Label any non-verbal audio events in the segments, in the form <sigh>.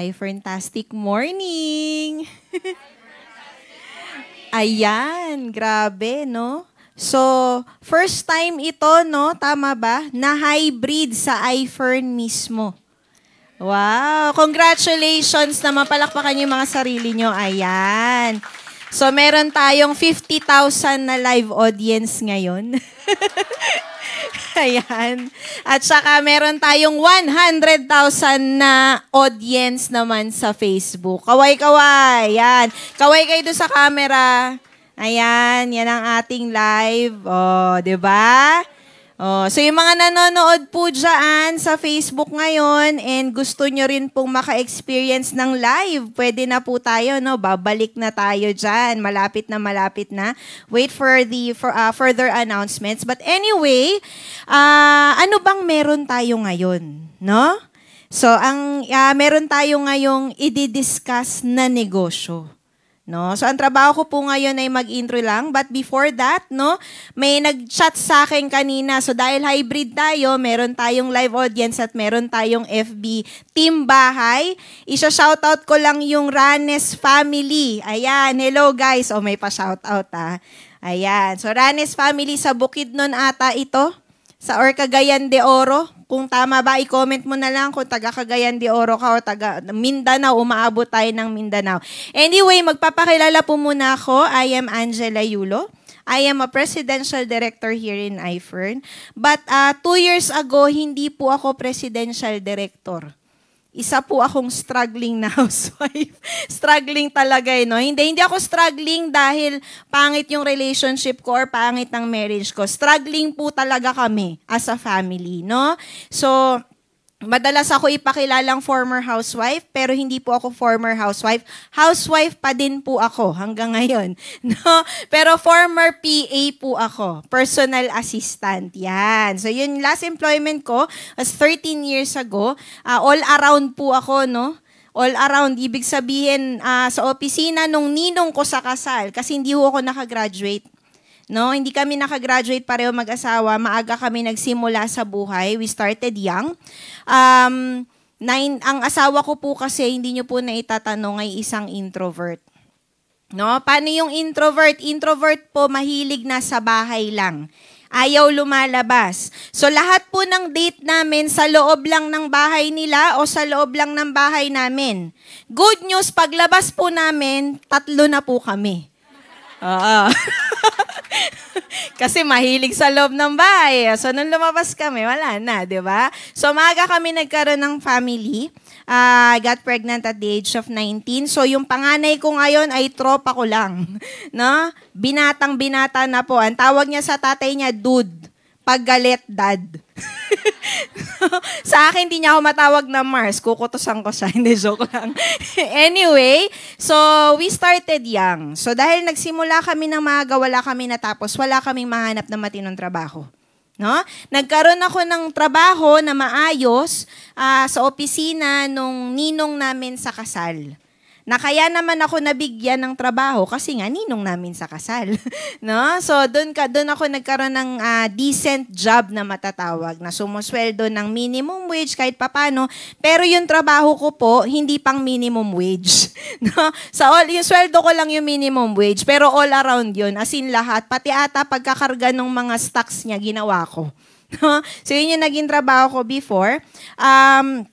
Hi, fantastic morning! Ayan, grabe, no? So, first time ito, no? Tama ba? Na hybrid sa iFern mismo. Wow! Congratulations na Palakpakan niyo yung mga sarili niyo. Ayan. So, meron tayong 50,000 na live audience ngayon. <laughs> Ayan. At saka meron tayong 100,000 na audience naman sa Facebook. Kaway-kaway. Yan. Kaway kayo doon sa camera. Ayan. Yan ang ating live. O, oh, ba? Diba? Oh, so yung mga nanonood po dyan sa Facebook ngayon and gusto nyo rin pong maka-experience ng live, pwede na po tayo, no? Babalik na tayo dyan. Malapit na malapit na. Wait for the for, uh, further announcements. But anyway, uh, ano bang meron tayo ngayon, no? So, ang uh, meron tayo ngayong i-discuss na negosyo. No? So ang trabaho ko po ngayon ay mag-intro lang, but before that, no, may nag-chat sa akin kanina. So dahil hybrid tayo, meron tayong live audience at meron tayong FB team bahay. Isa shoutout ko lang yung Ranes family. Ayan, hello guys. O oh, may pa shoutout ah. Ayan. So Ranes family sa Bukidnon ata ito sa Orcagayan de Oro. Kung tama ba, i-comment mo na lang kung taga Cagayan de Oro ka o taga Mindanao, umaabot tayo ng Mindanao. Anyway, magpapakilala po muna ako. I am Angela Yulo. I am a presidential director here in IFERN. But uh, two years ago, hindi po ako presidential director isa po akong struggling na <laughs> housewife. struggling talaga eh, no? Hindi, hindi ako struggling dahil pangit yung relationship ko or pangit ang marriage ko. Struggling po talaga kami as a family, no? So, Madalas ako ipakilalang former housewife, pero hindi po ako former housewife. Housewife pa din po ako hanggang ngayon. <laughs> No? Pero former PA po ako, personal assistant. Yan. So yun last employment ko was 13 years ago. Uh, all around po ako, no? all around. Ibig sabihin, uh, sa opisina nung ninong ko sa kasal, kasi hindi ho ako nakagraduate No, hindi kami nakagraduate pareho mag-asawa. Maaga kami nagsimula sa buhay. We started young. Um, nine, ang asawa ko po kasi, hindi nyo po na itatanong, ay isang introvert. No? Paano yung introvert? Introvert po, mahilig na sa bahay lang. Ayaw lumalabas. So lahat po ng date namin sa loob lang ng bahay nila o sa loob lang ng bahay namin. Good news, paglabas po namin, tatlo na po kami. Oo. <laughs> Kasi mahilig sa loob ng bahay. Eh. So, nung lumabas kami, wala na, di ba? So, maaga kami nagkaroon ng family. Uh, got pregnant at the age of 19. So, yung panganay ko ngayon ay tropa ko lang. <laughs> No? Binatang-binata na po. Ang tawag niya sa tatay niya, dude. Paggalit, dad. <laughs> Sa akin, hindi niya ako matawag na Mars. Kukutosan ko siya. <laughs> Hindi, joke lang. <laughs> anyway, so we started young. So dahil nagsimula kami ng maaga, wala kami natapos, wala kaming mahanap na matinong trabaho. No? Nagkaroon ako ng trabaho na maayos uh, sa opisina nung ninong namin sa kasal na kaya naman ako nabigyan ng trabaho kasi nga ninong namin sa kasal, <laughs> no? So doon ka doon ako nagkaroon ng uh, decent job na matatawag na sumusweldo ng minimum wage kahit papano, pero yung trabaho ko po hindi pang minimum wage, <laughs> no? Sa all yung sweldo ko lang yung minimum wage, pero all around 'yun, as in lahat, pati ata pagkakarga ng mga stocks niya ginawa ko. <laughs> No? So yun yung naging trabaho ko before. Um,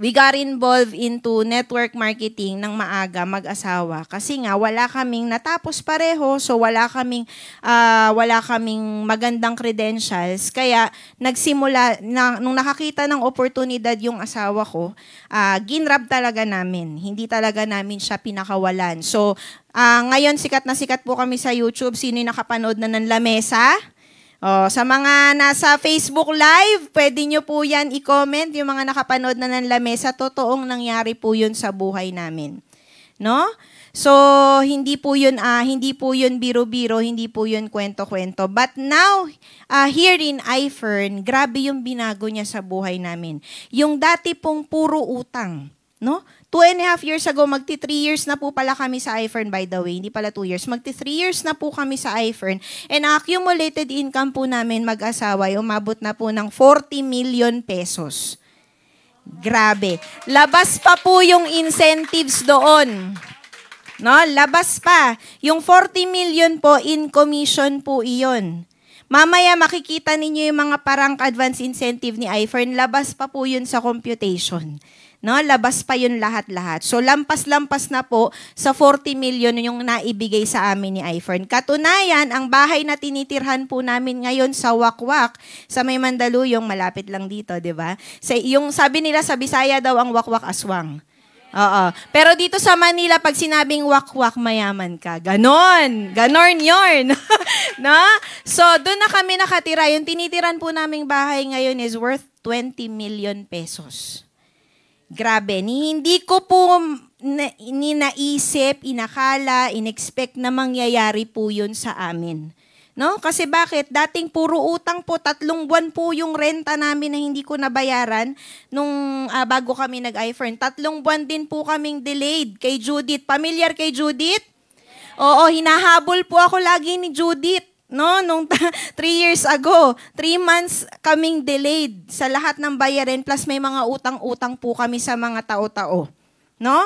we got involved into network marketing ng maaga mag-asawa kasi nga wala kaming natapos pareho so wala kaming uh, wala kaming magandang credentials kaya nagsimula na, nung nakakita ng oportunidad yung asawa ko uh, ginrab talaga namin hindi talaga namin siya pinakawalan so uh, ngayon sikat na sikat po kami sa YouTube sino yung nakapanood na ng lamesa Oh, sa mga nasa Facebook Live, pwede nyo po yan i-comment yung mga nakapanood na ng lamesa. Totoong nangyari po yun sa buhay namin. No? So, hindi po yun, uh, hindi po yun biro-biro, hindi po yun kwento-kwento. But now, uh, here in iFern, grabe yung binago niya sa buhay namin. Yung dati pong puro utang, no? Two and a half years ago, magti three years na po pala kami sa iFern by the way. Hindi pala two years. Magti three years na po kami sa iFern. And accumulated income po namin mag-asawa ay umabot na po ng 40 million pesos. Grabe. Labas pa po yung incentives doon. No, labas pa. Yung 40 million po in commission po iyon. Mamaya makikita ninyo yung mga parang advance incentive ni iFern. Labas pa po yun sa computation. No? Labas pa yun lahat-lahat. So, lampas-lampas na po sa 40 million yung naibigay sa amin ni iFern. Katunayan, ang bahay na tinitirhan po namin ngayon sa Wakwak, sa may Mandaluyong, malapit lang dito, di ba? Sa, yung sabi nila sa Bisaya daw ang Wakwak aswang. Oo. Pero dito sa Manila, pag sinabing wakwak, mayaman ka. Ganon. Ganon yun. <laughs> no? So, doon na kami nakatira. Yung tinitiran po naming bahay ngayon is worth 20 million pesos. Grabe, ni hindi ko po na, ninaisip, inakala, inexpect na mangyayari po 'yun sa amin. No? Kasi bakit? Dating puro utang po, tatlong buwan po yung renta namin na hindi ko nabayaran nung uh, bago kami nag-iFern. Tatlong buwan din po kaming delayed kay Judith. Familiar kay Judith? Oo, hinahabol po ako lagi ni Judith no? Nung <laughs> three years ago, three months kaming delayed sa lahat ng bayarin plus may mga utang-utang po kami sa mga tao-tao. No?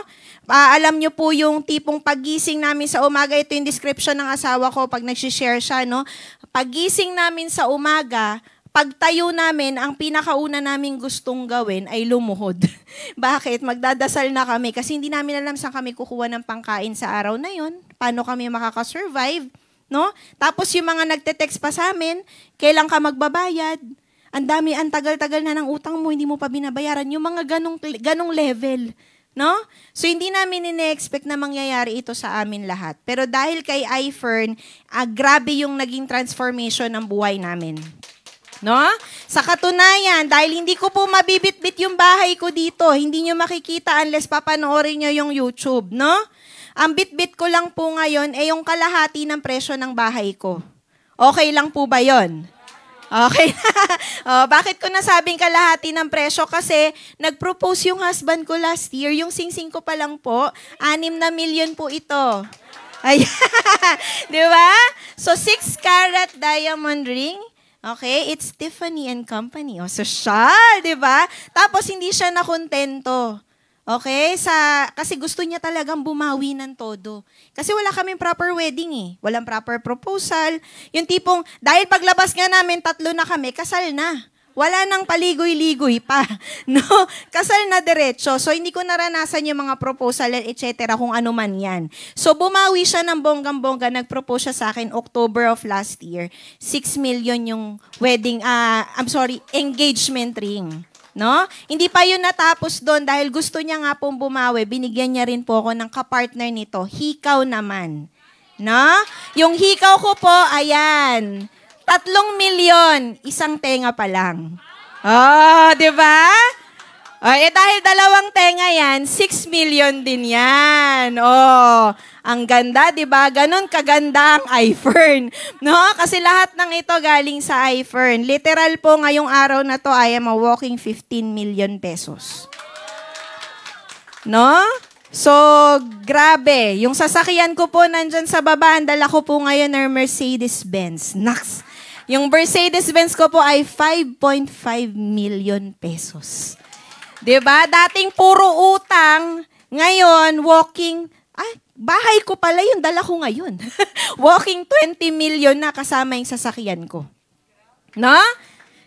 Uh, alam nyo po yung tipong pagising namin sa umaga, ito yung description ng asawa ko pag nagsishare siya, no? Pagising namin sa umaga, pagtayo namin, ang pinakauna namin gustong gawin ay lumuhod. <laughs> Bakit? Magdadasal na kami kasi hindi namin alam saan kami kukuha ng pangkain sa araw na yon, paano kami makakasurvive. survive No? Tapos yung mga nagte-text pa sa amin, kailan ka magbabayad? Ang dami, ang tagal-tagal na ng utang mo, hindi mo pa binabayaran. Yung mga ganong, ganong level. No? So, hindi namin ini expect na mangyayari ito sa amin lahat. Pero dahil kay iFern, uh, grabe yung naging transformation ng buhay namin. No? Sa katunayan, dahil hindi ko po mabibitbit yung bahay ko dito, hindi nyo makikita unless papanoorin nyo yung YouTube. No? Ang bitbit ko lang po ngayon ay yung kalahati ng presyo ng bahay ko. Okay lang po ba yon? Okay. <laughs> oh, bakit ko nasabing kalahati ng presyo? Kasi nag-propose yung husband ko last year. Yung singsing ko pa lang po, anim na milyon po ito. Ay, <laughs> di ba? So, 6 carat diamond ring. Okay, it's Tiffany and Company. O, oh, so siya, di ba? Tapos, hindi siya nakontento. Okay? Sa, kasi gusto niya talagang bumawi ng todo. Kasi wala kaming proper wedding eh. Walang proper proposal. Yung tipong, dahil paglabas nga namin, tatlo na kami, kasal na. Wala nang paligoy-ligoy pa. <laughs> No? Kasal na diretso. So, hindi ko naranasan yung mga proposal, etc. kung ano man yan. So, bumawi siya ng bonggang-bongga. Nag-propose siya sa akin October of last year. 6 million yung wedding, uh, I'm sorry, engagement ring. No? Hindi pa yun natapos doon dahil gusto niya nga pong bumawi, binigyan niya rin po ako ng kapartner nito, hikaw naman. No? Yung hikaw ko po, ayan, tatlong milyon, isang tenga pa lang. Oh, di ba? Oh, eh dahil dalawang tenga yan, 6 million din yan. Oh, ang ganda, 'di ba? Ganon kaganda ang <laughs> iFern, no? Kasi lahat ng ito galing sa iFern. Literal po ngayong araw na 'to, I am a walking 15 million pesos. No? So, grabe. Yung sasakyan ko po nandyan sa baba. Ang dala ko po ngayon ng Mercedes-Benz. Naks! Yung Mercedes-Benz ko po ay 5.5 million pesos. 'Di ba? Dating puro utang, ngayon walking ay bahay ko pala yung dala ko ngayon. <laughs> walking 20 million na kasama yung sasakyan ko. No?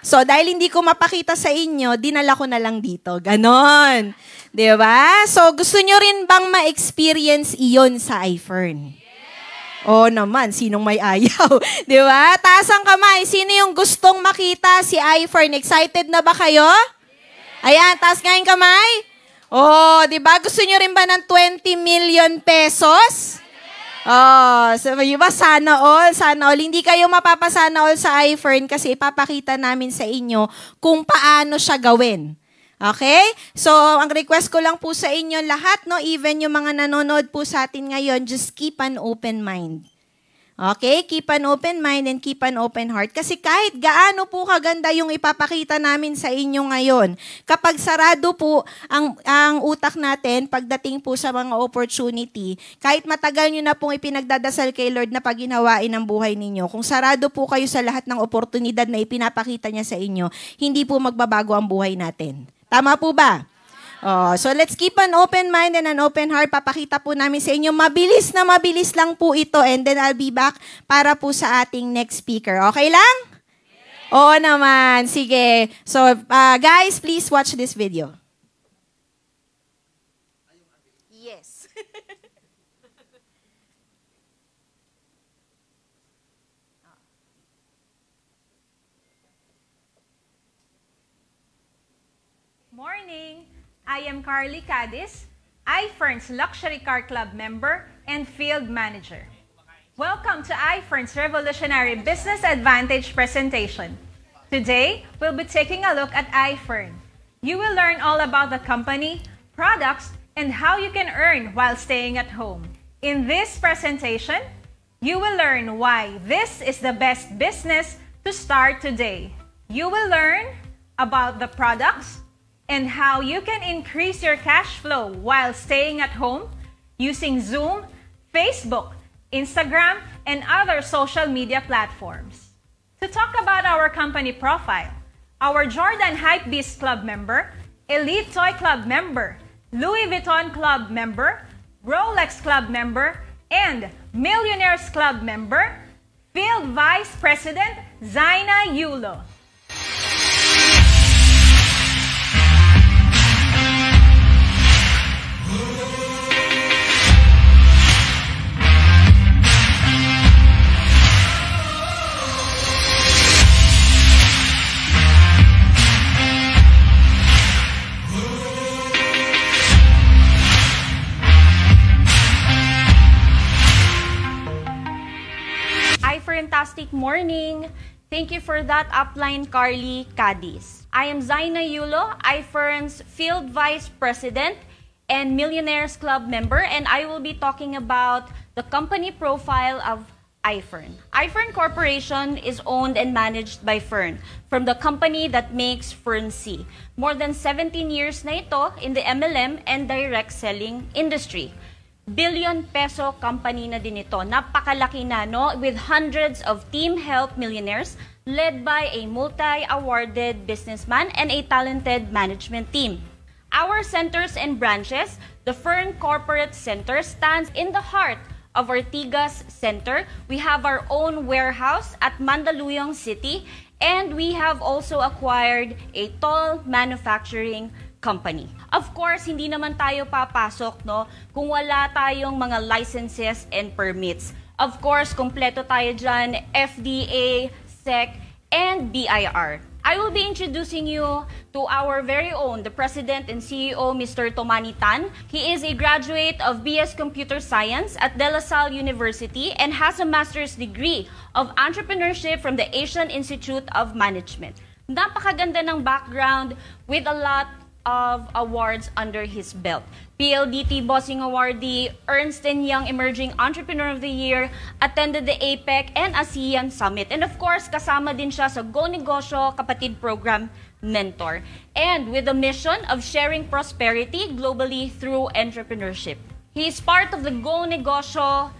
So, dahil hindi ko mapakita sa inyo, dinala ko na lang dito. Ganon. ba? Diba? So, gusto niyo rin bang ma-experience iyon sa iFern? oh, naman, sinong may ayaw? <laughs> Di ba? Taas ang kamay, sino yung gustong makita si iFern? Excited na ba kayo? Ayan, taas nga yung kamay. Oh, di ba? Gusto nyo rin ba ng 20 million pesos? Oh, so yun ba? Sana all, sana all. Hindi kayo mapapasana all sa iFern kasi ipapakita namin sa inyo kung paano siya gawin. Okay? So, ang request ko lang po sa inyo lahat, no, even yung mga nanonood po sa atin ngayon, just keep an open mind. Okay? Keep an open mind and keep an open heart. Kasi kahit gaano po kaganda yung ipapakita namin sa inyo ngayon, kapag sarado po ang, ang utak natin pagdating po sa mga opportunity, kahit matagal nyo na pong ipinagdadasal kay Lord na paginawain ang buhay ninyo, kung sarado po kayo sa lahat ng oportunidad na ipinapakita niya sa inyo, hindi po magbabago ang buhay natin. Tama po ba? Oh, so let's keep an open mind and an open heart. Papakita po namin sa inyo. Mabilis na mabilis lang po ito. And then I'll be back para po sa ating next speaker. Okay lang? Oo naman. Sige. So uh, guys, please watch this video. Yes. <laughs> Morning. I am Carly Cadiz, iFern's Luxury Car Club member and field manager. Welcome to iFern's Revolutionary Business Advantage presentation. Today, we'll be taking a look at iFern. You will learn all about the company, products, and how you can earn while staying at home. In this presentation, you will learn why this is the best business to start today. You will learn about the products, and how you can increase your cash flow while staying at home using Zoom, Facebook, Instagram, and other social media platforms. To talk about our company profile, our Jordan Hypebeast Club member, Elite Toy Club member, Louis Vuitton Club member, Rolex Club member, and Millionaires Club member, Field Vice President Zaina Yulo. fantastic morning. Thank you for that, Upline Carly Cadiz. I am Zaina Yulo, iFern's Field Vice President and Millionaires Club member, and I will be talking about the company profile of iFern. iFern Corporation is owned and managed by Fern, from the company that makes Fern C. More than 17 years na ito in the MLM and direct selling industry. billion peso company na din ito. Napakalaki na, no? With hundreds of team help millionaires led by a multi-awarded businessman and a talented management team. Our centers and branches, the Fern Corporate Center stands in the heart of Ortigas Center. We have our own warehouse at Mandaluyong City and we have also acquired a tall manufacturing company. Of course, hindi naman tayo papasok no kung wala tayong mga licenses and permits. Of course, kompleto tayo diyan FDA, SEC, and BIR. I will be introducing you to our very own, the President and CEO, Mr. Tomani Tan. He is a graduate of BS Computer Science at De La Salle University and has a master's degree of entrepreneurship from the Asian Institute of Management. Napakaganda ng background with a lot of awards under his belt. PLDT Bossing Awardee, Ernst & Young Emerging Entrepreneur of the Year, attended the APEC and ASEAN Summit. And of course, kasama din siya sa Go Negosyo Kapatid Program Mentor. And with the mission of sharing prosperity globally through entrepreneurship. He is part of the Go Negosyo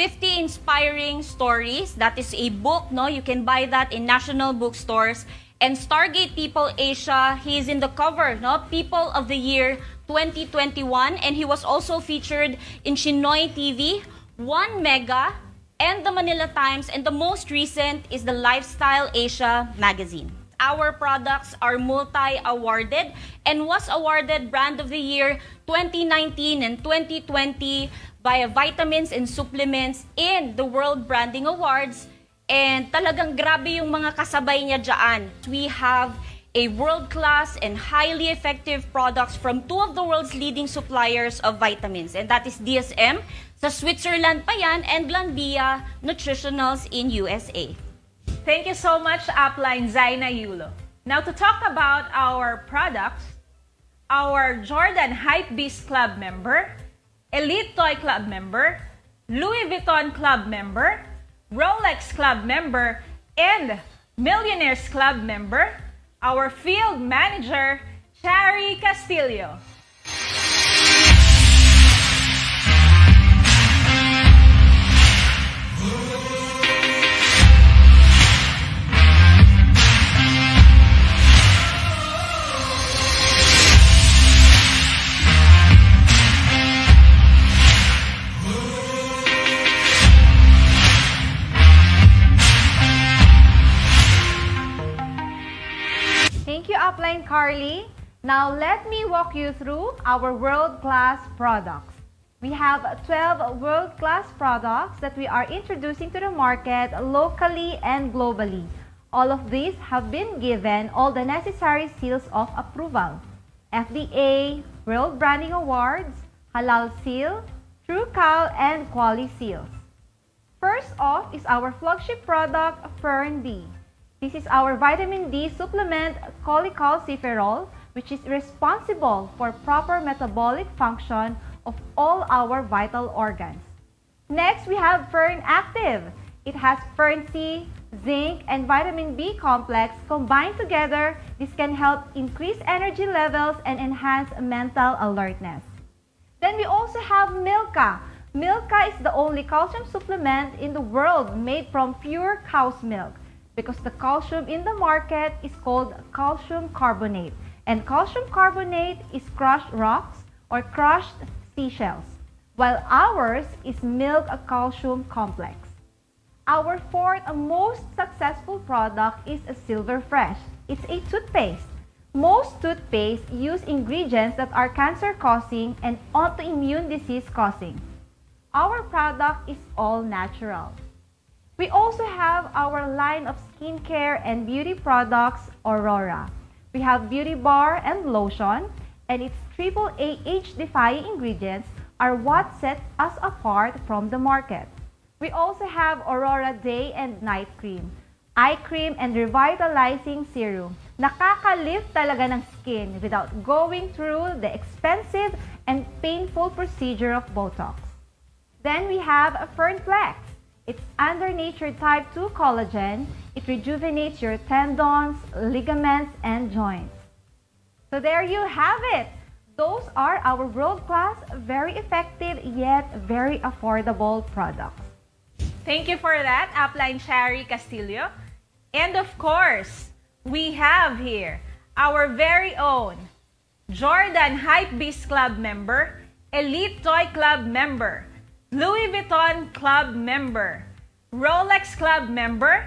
50 Inspiring Stories. That is a book, no? You can buy that in national bookstores and Stargate People Asia, he is in the cover, no? People of the Year 2021. And he was also featured in Shinoy TV, 1 Mega, and the Manila Times. And the most recent is the Lifestyle Asia magazine. Our products are multi-awarded and was awarded Brand of the Year 2019 and 2020 via Vitamins and Supplements in the World Branding Awards And talagang grabe yung mga kasabay niya dyan. We have a world-class and highly effective products from two of the world's leading suppliers of vitamins. And that is DSM, sa Switzerland pa yan, and Glanbia Nutritionals in USA. Thank you so much, Upline Zaina Yulo. Now to talk about our products, our Jordan Hypebeast Club member, Elite Toy Club member, Louis Vuitton Club member, Rolex Club member, and Millionaires Club member, our field manager, Chari Castillo. Caroline Carly. Now let me walk you through our world-class products. We have 12 world-class products that we are introducing to the market locally and globally. All of these have been given all the necessary seals of approval. FDA, World Branding Awards, Halal Seal, True Cow, and Quali Seals. First off is our flagship product, Fern D. This is our vitamin D supplement cholecalciferol, which is responsible for proper metabolic function of all our vital organs. Next, we have Fern Active. It has Fern C, zinc, and vitamin B complex combined together. This can help increase energy levels and enhance mental alertness. Then we also have Milka. Milka is the only calcium supplement in the world made from pure cow's milk because the calcium in the market is called calcium carbonate. And calcium carbonate is crushed rocks or crushed seashells, while ours is milk calcium complex. Our fourth most successful product is a Silver Fresh. It's a toothpaste. Most toothpaste use ingredients that are cancer-causing and autoimmune disease-causing. Our product is all natural. We also have our line of skincare and beauty products, Aurora. We have beauty bar and lotion, and its triple AH-defying ingredients are what set us apart from the market. We also have Aurora Day and Night Cream, Eye Cream and Revitalizing Serum. Nakakalift talaga ng skin without going through the expensive and painful procedure of Botox. Then we have Fernflex. It's under nature type 2 collagen. It rejuvenates your tendons, ligaments, and joints. So there you have it. Those are our world-class, very effective, yet very affordable products. Thank you for that, Upline Shari Castillo. And of course, we have here our very own Jordan Beast Club member, Elite Toy Club member, Louis Vuitton Club member, Rolex Club member,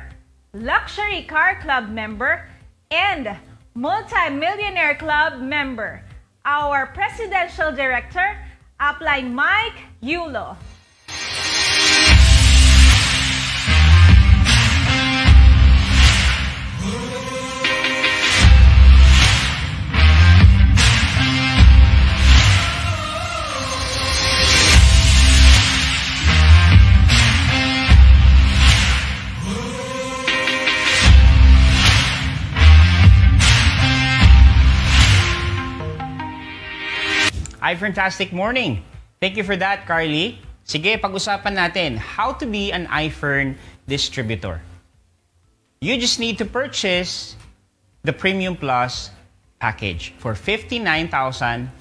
Luxury Car Club member, and Multi-Millionaire Club member, our Presidential Director, Upline Mike Yulo. Hi, fantastic morning. Thank you for that, Carly. Sige, pag-usapan natin how to be an iFern distributor. You just need to purchase the Premium Plus package for 59,500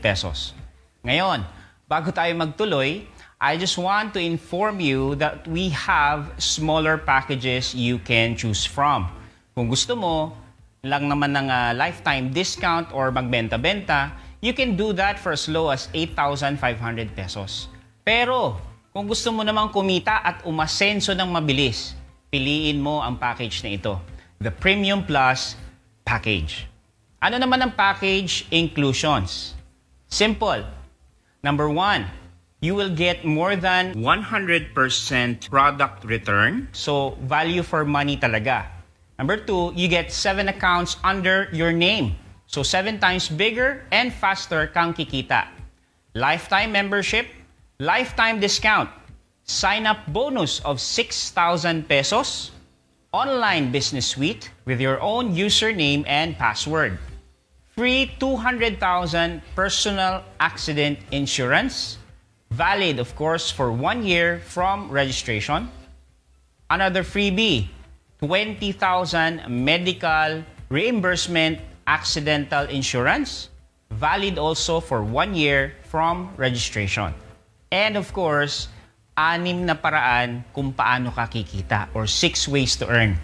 pesos. Ngayon, bago tayo magtuloy, I just want to inform you that we have smaller packages you can choose from. Kung gusto mo lang naman ng uh, lifetime discount or magbenta-benta, you can do that for as low as 8,500 pesos. Pero, kung gusto mo namang kumita at umasenso ng mabilis, piliin mo ang package na ito, the Premium Plus Package. Ano naman ang package inclusions? Simple. Number one, you will get more than 100% product return. So, value for money talaga. Number two, you get seven accounts under your name. So 7 times bigger and faster kang kikita. Lifetime membership, lifetime discount, sign-up bonus of 6,000 pesos, online business suite with your own username and password, free 200,000 personal accident insurance, valid of course for one year from registration, another freebie, 20,000 medical reimbursement accidental insurance, valid also for one year from registration. And of course, anim na paraan kung paano ka kikita or six ways to earn.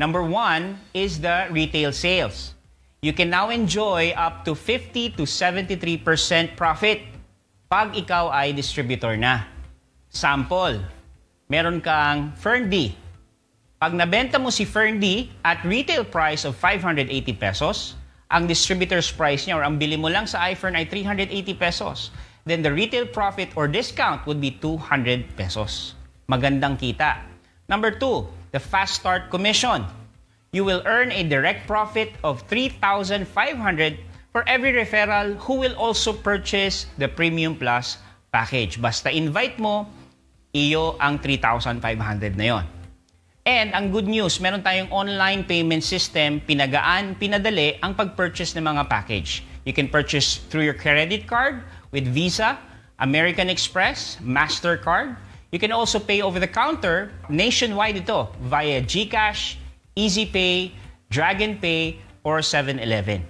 Number one is the retail sales. You can now enjoy up to 50 to 73% profit pag ikaw ay distributor na. Sample, meron kang Fern D pag nabenta mo si Fern at retail price of 580 pesos, ang distributor's price niya or ang bili mo lang sa iFern ay 380 pesos. Then the retail profit or discount would be 200 pesos. Magandang kita. Number two, the fast start commission. You will earn a direct profit of 3,500 for every referral who will also purchase the Premium Plus package. Basta invite mo, iyo ang 3,500 na yon. And ang good news, meron tayong online payment system, pinagaan, pinadali ang pag-purchase ng mga package. You can purchase through your credit card with Visa, American Express, MasterCard. You can also pay over the counter nationwide ito via GCash, EasyPay, DragonPay, or 7-Eleven.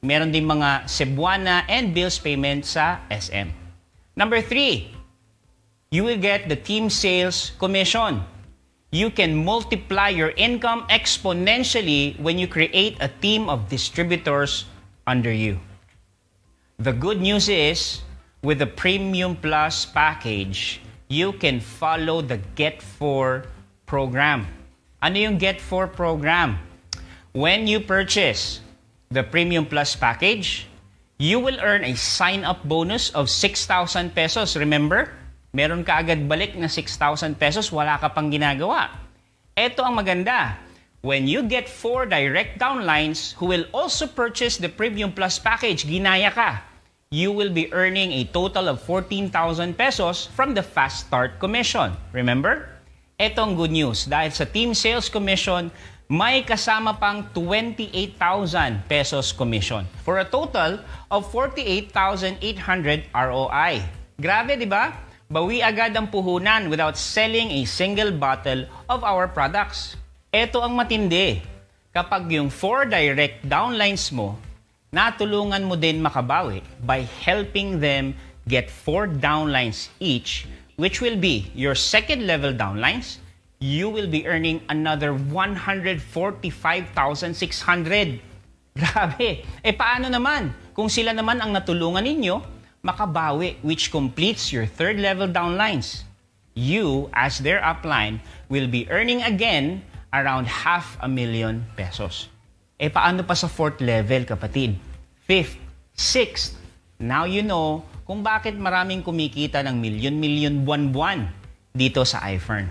Meron din mga Cebuana and bills payment sa SM. Number three, you will get the team sales commission you can multiply your income exponentially when you create a team of distributors under you. The good news is, with the Premium Plus package, you can follow the Get 4 program. Ano yung Get 4 program? When you purchase the Premium Plus package, you will earn a sign-up bonus of 6,000 pesos, remember? meron ka agad balik na 6,000 pesos, wala ka pang ginagawa. Ito ang maganda. When you get 4 direct downlines who will also purchase the Premium Plus package, ginaya ka. You will be earning a total of 14,000 pesos from the Fast Start Commission. Remember? Etong good news dahil sa Team Sales Commission, may kasama pang 28,000 pesos commission for a total of 48,800 ROI. Grabe, di ba? bawi agad ang puhunan without selling a single bottle of our products. Ito ang matindi. Kapag yung four direct downlines mo, natulungan mo din makabawi by helping them get four downlines each, which will be your second level downlines, you will be earning another 145,600. <laughs> Grabe! E paano naman kung sila naman ang natulungan ninyo makabawi which completes your third level downlines. You, as their upline, will be earning again around half a million pesos. E paano pa sa fourth level, kapatid? Fifth, sixth, now you know kung bakit maraming kumikita ng milyon-milyon buwan-buwan dito sa iFern.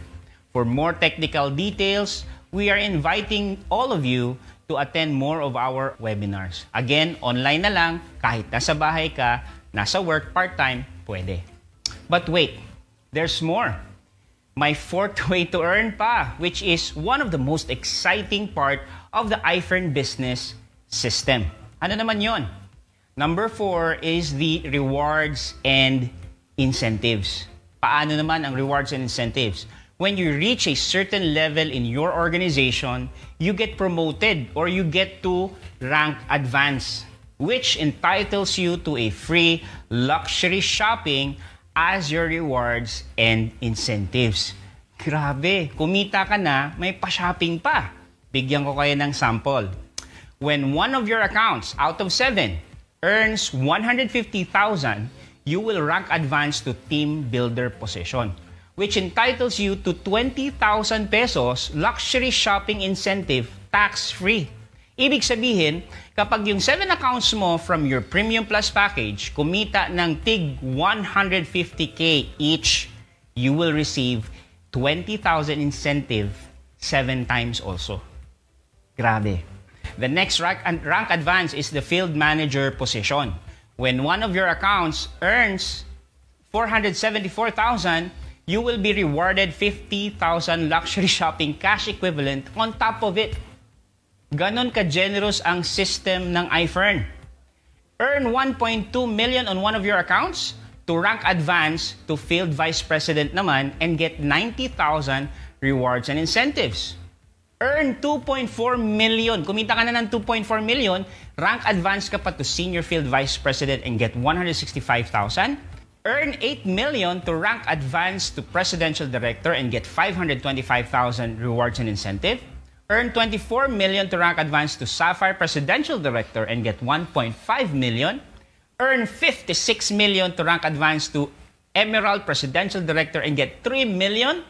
For more technical details, we are inviting all of you to attend more of our webinars. Again, online na lang, kahit nasa bahay ka, Nasa work part-time, pwede. But wait, there's more. My fourth <laughs> way to earn pa, which is one of the most exciting part of the iFern business system. Ano naman yon? Number four is the rewards and incentives. Paano naman ang rewards and incentives? When you reach a certain level in your organization, you get promoted or you get to rank advance which entitles you to a free luxury shopping as your rewards and incentives. Grabe, kumita ka na, may pa-shopping pa. Bigyan ko kayo ng sample. When one of your accounts out of 7 earns 150,000, you will rank advance to team builder position, which entitles you to 20,000 pesos luxury shopping incentive tax-free. Ibig sabihin, kapag yung 7 accounts mo from your Premium Plus package kumita ng tig 150k each, you will receive 20,000 incentive 7 times also. Grabe. The next rank, rank advance is the field manager position. When one of your accounts earns 474,000, you will be rewarded 50,000 luxury <laughs> shopping cash equivalent on top of it. Ganon ka-generous ang system ng iFern. Earn 1.2 million on one of your accounts to rank advance to field vice president naman and get 90,000 rewards and incentives. Earn 2.4 million. Kumita ka na ng 2.4 million, rank advance ka pa to senior field vice president and get 165,000. Earn 8 million to rank advance to presidential director and get 525,000 rewards and incentive earn 24 million to rank advance to Sapphire Presidential Director and get 1.5 million, earn 56 million to rank advance to Emerald Presidential Director and get 3 million,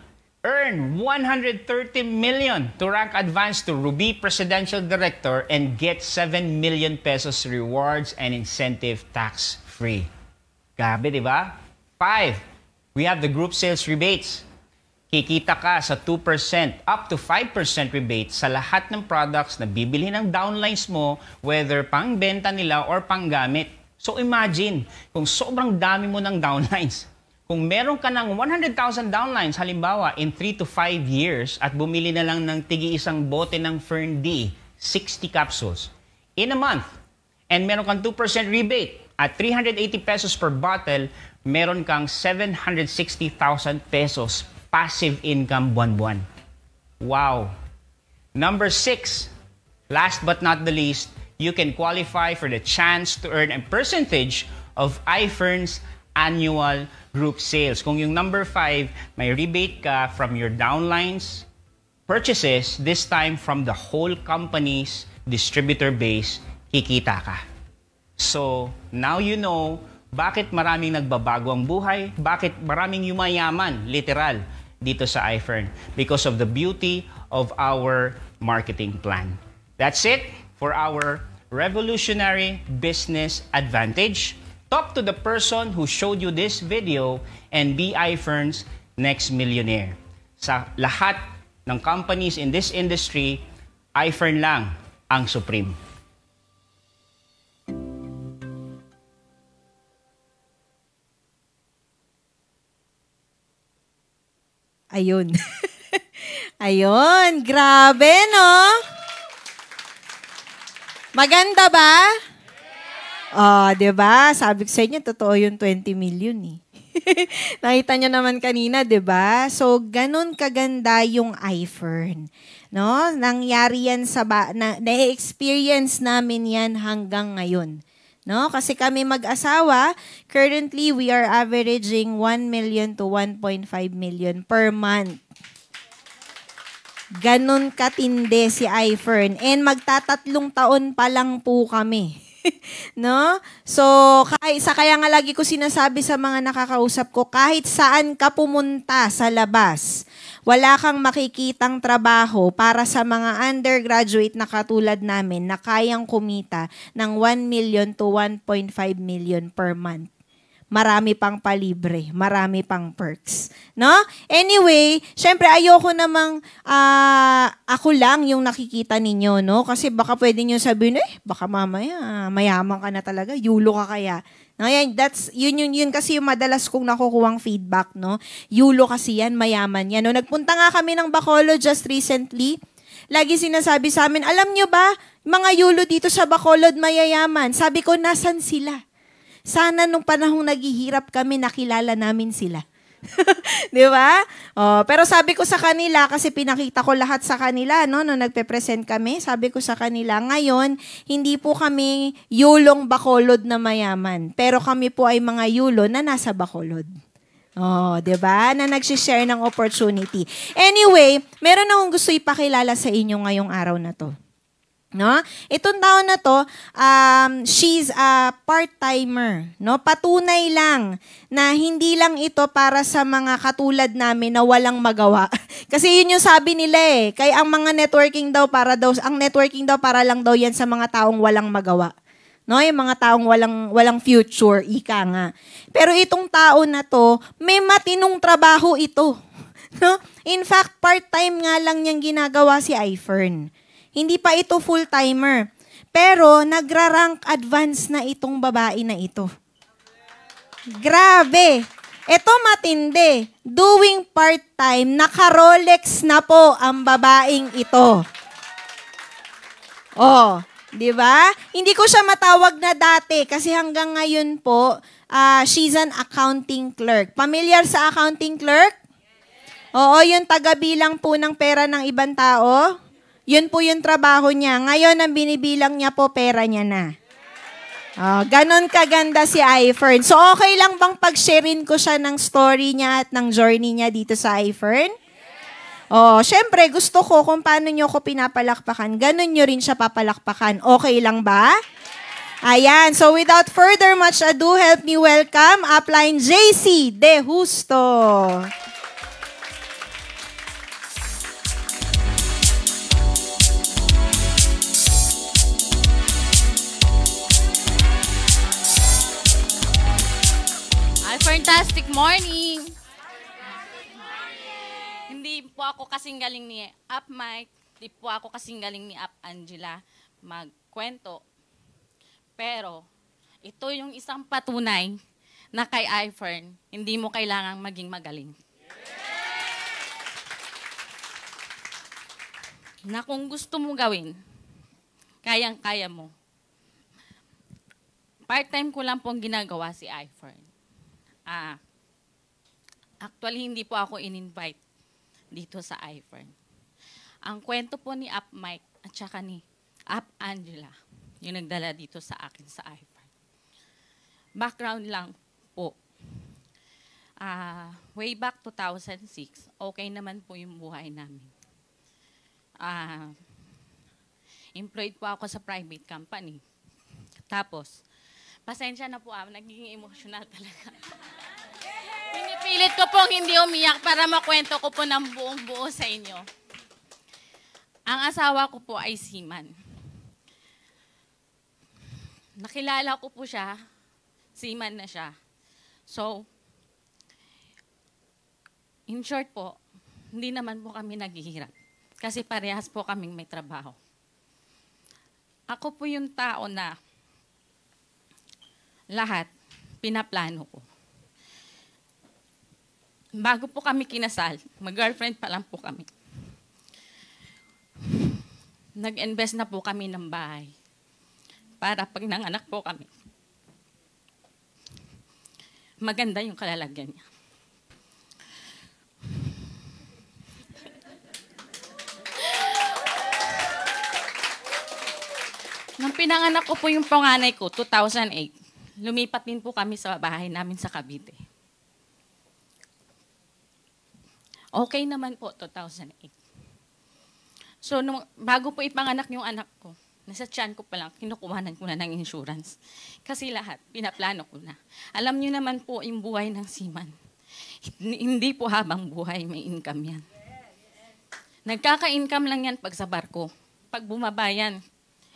earn 130 million to rank advance to Ruby Presidential Director and get 7 million pesos rewards and incentive tax free. Gabi, di ba? Five, we have the group sales rebates. Kikita ka sa 2% up to 5% rebate sa lahat ng products na bibili ng downlines mo, whether pangbenta nila or panggamit. So imagine, kung sobrang dami mo ng downlines, <laughs> kung meron ka ng 100,000 downlines, halimbawa, in 3 to 5 years, at bumili na lang ng tigi isang bote ng Fern D, 60 capsules, in a month, and meron kang 2% rebate, at 380 pesos per bottle, meron kang 760,000 pesos passive income buwan-buwan. Wow! Number six, last but not the least, you can qualify for the chance to earn a percentage of iFern's annual group sales. Kung yung number five, may rebate ka from your downlines purchases, this time from the whole company's distributor base, kikita ka. So, now you know bakit maraming nagbabago ang buhay, bakit maraming yumayaman, literal, dito sa iFern because of the beauty of our marketing plan. That's it for our revolutionary business advantage. Talk to the person who showed you this video and be iFern's next millionaire. Sa lahat ng companies in this industry, iFern lang ang supreme. Ayun. <laughs> Ayun, grabe no? Maganda ba? Oh, 'di ba? Sabi ko sa inyo totoo yung 20 million eh. <laughs> Nakita nyo naman kanina, 'di ba? So ganun kaganda yung iFern. No? Nangyari yan sa ba- na, na-experience namin yan hanggang ngayon. No? Kasi kami mag-asawa, currently we are averaging 1 million to 1.5 million per month. Ganon katinde si Ifern. And magtatatlong taon pa lang po kami. <laughs> no? So, kahit, sa kaya nga lagi ko sinasabi sa mga nakakausap ko, kahit saan ka pumunta sa labas, wala kang makikitang trabaho para sa mga undergraduate na katulad namin na kayang kumita ng 1 million to 1.5 million per month marami pang palibre, marami pang perks. No? Anyway, syempre ayoko namang uh, ako lang yung nakikita ninyo, no? Kasi baka pwede niyo sabihin, eh, baka mamaya mayaman ka na talaga, yulo ka kaya. No, yan, that's, yun, yun, yun kasi yung madalas kong nakukuhang feedback, no? Yulo kasi yan, mayaman yan. No? Nagpunta nga kami ng Bacolod just recently. Lagi sinasabi sa amin, alam nyo ba, mga yulo dito sa Bacolod mayayaman. Sabi ko, nasan sila? Sana nung panahong naghihirap kami, nakilala namin sila. <laughs> 'Di ba? Oh, pero sabi ko sa kanila kasi pinakita ko lahat sa kanila no nung nagpe-present kami. Sabi ko sa kanila, ngayon hindi po kami yulong Bacolod na mayaman, pero kami po ay mga yulo na nasa Bacolod. Oh, 'di ba? Na nagsi-share ng opportunity. Anyway, meron akong gusto ipakilala sa inyo ngayong araw na 'to. No? Itong taon na to, um, she's a part-timer. No? Patunay lang na hindi lang ito para sa mga katulad namin na walang magawa. <laughs> Kasi yun yung sabi nila eh. Kaya ang mga networking daw para daw, ang networking daw para lang daw yan sa mga taong walang magawa. No, yung mga taong walang walang future, ika nga. Pero itong tao na to, may matinong trabaho ito. <laughs> No? In fact, part-time nga lang niyang ginagawa si Ifern. Hindi pa ito full-timer. Pero nagra-rank advance na itong babae na ito. Grabe! Ito matindi. Doing part-time, naka-Rolex na po ang babaeng ito. Oh, 'di ba? Hindi ko siya matawag na dati kasi hanggang ngayon po, uh, she's an accounting clerk. Familiar sa accounting clerk? Oo, yung tagabilang po ng pera ng ibang tao. Yun po yung trabaho niya. Ngayon, ang binibilang niya po, pera niya na. Oh, ganon kaganda si iFern. So, okay lang bang pag-sharein ko siya ng story niya at ng journey niya dito sa iFern? Oh, syempre, gusto ko kung paano niyo ko pinapalakpakan. Ganon niyo rin siya papalakpakan. Okay lang ba? Ayan. So, without further much ado, help me welcome Upline JC De Justo. Fantastic morning! Hindi po ako kasing galing ni Up Mike. Hindi po ako kasing galing ni Up Angela magkwento. Pero, ito yung isang patunay na kay iPhone, hindi mo kailangang maging magaling. Na kung gusto mo gawin, kayang-kaya mo. Part-time ko lang pong ginagawa si iPhone. Ah, actually, hindi po ako in-invite dito sa iFern. Ang kwento po ni Up Mike at saka ni Up Angela, yung nagdala dito sa akin sa iFern. Background lang po. Ah, way back 2006, okay naman po yung buhay namin. Ah, employed po ako sa private company. Tapos, Pasensya na po ah, nagiging emotional talaga. Pinipilit ko pong hindi umiyak para makwento ko po ng buong buo sa inyo. Ang asawa ko po ay Siman. Nakilala ko po siya, Siman na siya. So, in short po, hindi naman po kami naghihirap. Kasi parehas po kaming may trabaho. Ako po yung tao na lahat, pinaplano ko. Bago po kami kinasal, mag-girlfriend pa lang po kami. Nag-invest na po kami ng bahay para pag nanganak po kami. Maganda yung kalalagyan niya. Nang pinanganak ko po yung panganay ko, 2008, lumipat din po kami sa bahay namin sa Cavite. Okay naman po, 2008. So, nung, bago po ipanganak yung anak ko, nasa tiyan ko pa lang, kinukuhanan ko na ng insurance. Kasi lahat, pinaplano ko na. Alam niyo naman po yung buhay ng seaman. Hindi po habang buhay may income yan. Nagkaka-income lang yan pag sa barko. Pag bumaba yan,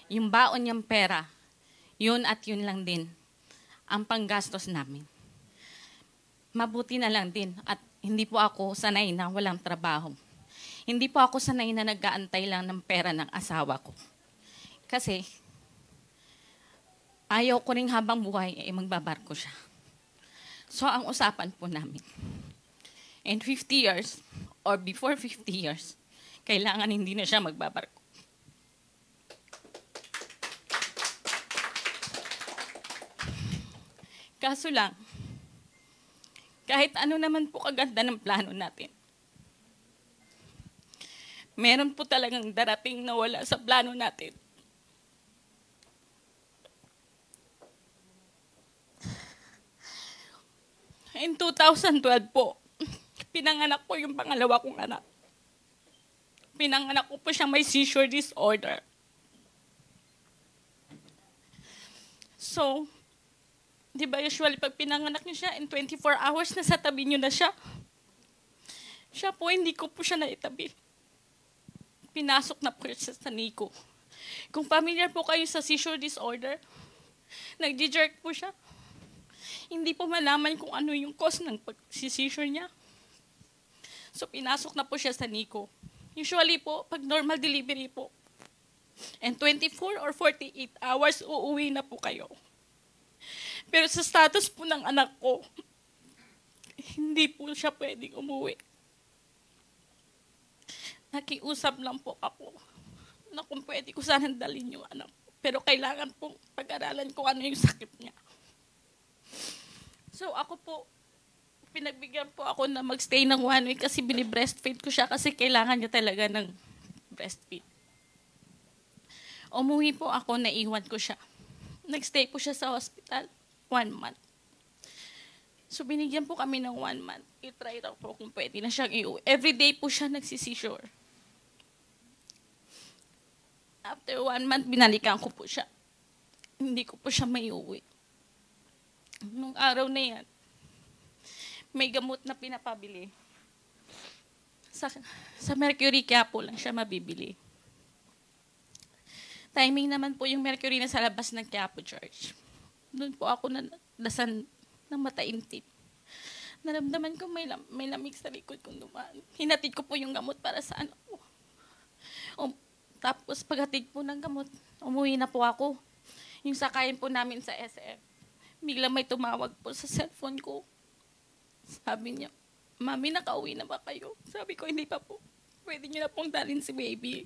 yung baon niyang pera, yun at yun lang din ang panggastos namin. Mabuti na lang din at hindi po ako sanay na walang trabaho. Hindi po ako sanay na nag-aantay lang ng pera ng asawa ko. Kasi ayaw ko rin habang buhay ay eh, magbabarko siya. So ang usapan po namin, in 50 years or before 50 years, kailangan hindi na siya magbabarko. Kaso lang, kahit ano naman po kaganda ng plano natin, meron po talagang darating na wala sa plano natin. In 2012 po, pinanganak ko yung pangalawa kong anak. Pinanganak ko po siya may seizure disorder. So, Di ba usually pag pinanganak niyo siya, in 24 hours, nasa tabi niyo na siya. Siya po, hindi ko po siya naitabi. Pinasok na po siya sa Nico. Kung familiar po kayo sa seizure disorder, nag jerk po siya. Hindi po malaman kung ano yung cause ng seizure niya. So, pinasok na po siya sa Nico. Usually po, pag normal delivery po, and 24 or 48 hours, uuwi na po kayo. Pero sa status po ng anak ko, hindi po siya pwedeng umuwi. Nakiusap lang po ako na kung pwede ko sana dalhin yung anak ko. Pero kailangan po pag-aralan ko ano yung sakit niya. So ako po, pinagbigyan po ako na magstay ng one week kasi bini-breastfeed ko siya kasi kailangan niya talaga ng breastfeed. Umuwi po ako, naiwan ko siya. Nagstay po siya sa hospital one month. So, binigyan po kami ng one month. I-try daw po kung pwede na siyang i-uwi. Every day po siya nagsisishore. After one month, binalikan ko po siya. Hindi ko po siya maiuwi. uwi. Nung araw na yan, may gamot na pinapabili. Sa, sa Mercury kaya po lang siya mabibili. Timing naman po yung Mercury na sa labas ng Quiapo Church doon po ako na nadasan ng intip. Naramdaman ko may, lam- may lamig sa likod kong dumaan. Hinatid ko po yung gamot para sa ano. ko. Um, tapos paghatid po ng gamot, umuwi na po ako. Yung sakayan po namin sa SF. Bigla may tumawag po sa cellphone ko. Sabi niya, Mami, nakauwi na ba kayo? Sabi ko, hindi pa po. Pwede niyo na pong dalhin si baby.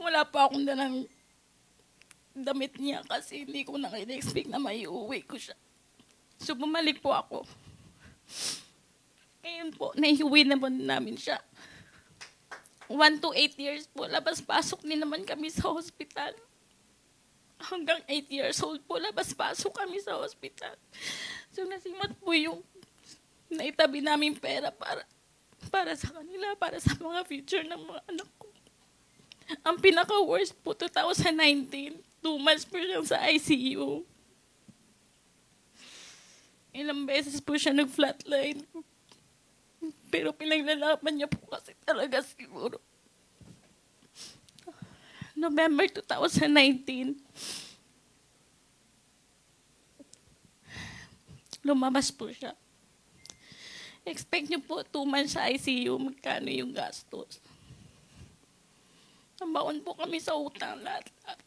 Wala pa akong dalang damit niya kasi hindi ko nang in-expect na may uwi ko siya. So, bumalik po ako. Ngayon po, naiuwi naman namin siya. 1 to 8 years po, labas-pasok din naman kami sa hospital. Hanggang 8 years old po, labas-pasok kami sa hospital. So, nasimat po yung naitabi namin pera para para sa kanila, para sa mga future ng mga anak ko. Ang pinaka-worst po, 2019. Two months po siyang sa ICU. Ilang beses po siya nag-flatline. Pero pinaglalaban niya po kasi talaga siguro. November 2019, lumabas po siya. Expect niyo po, two months sa ICU, magkano yung gastos. Nabaon po kami sa utang lahat-lahat.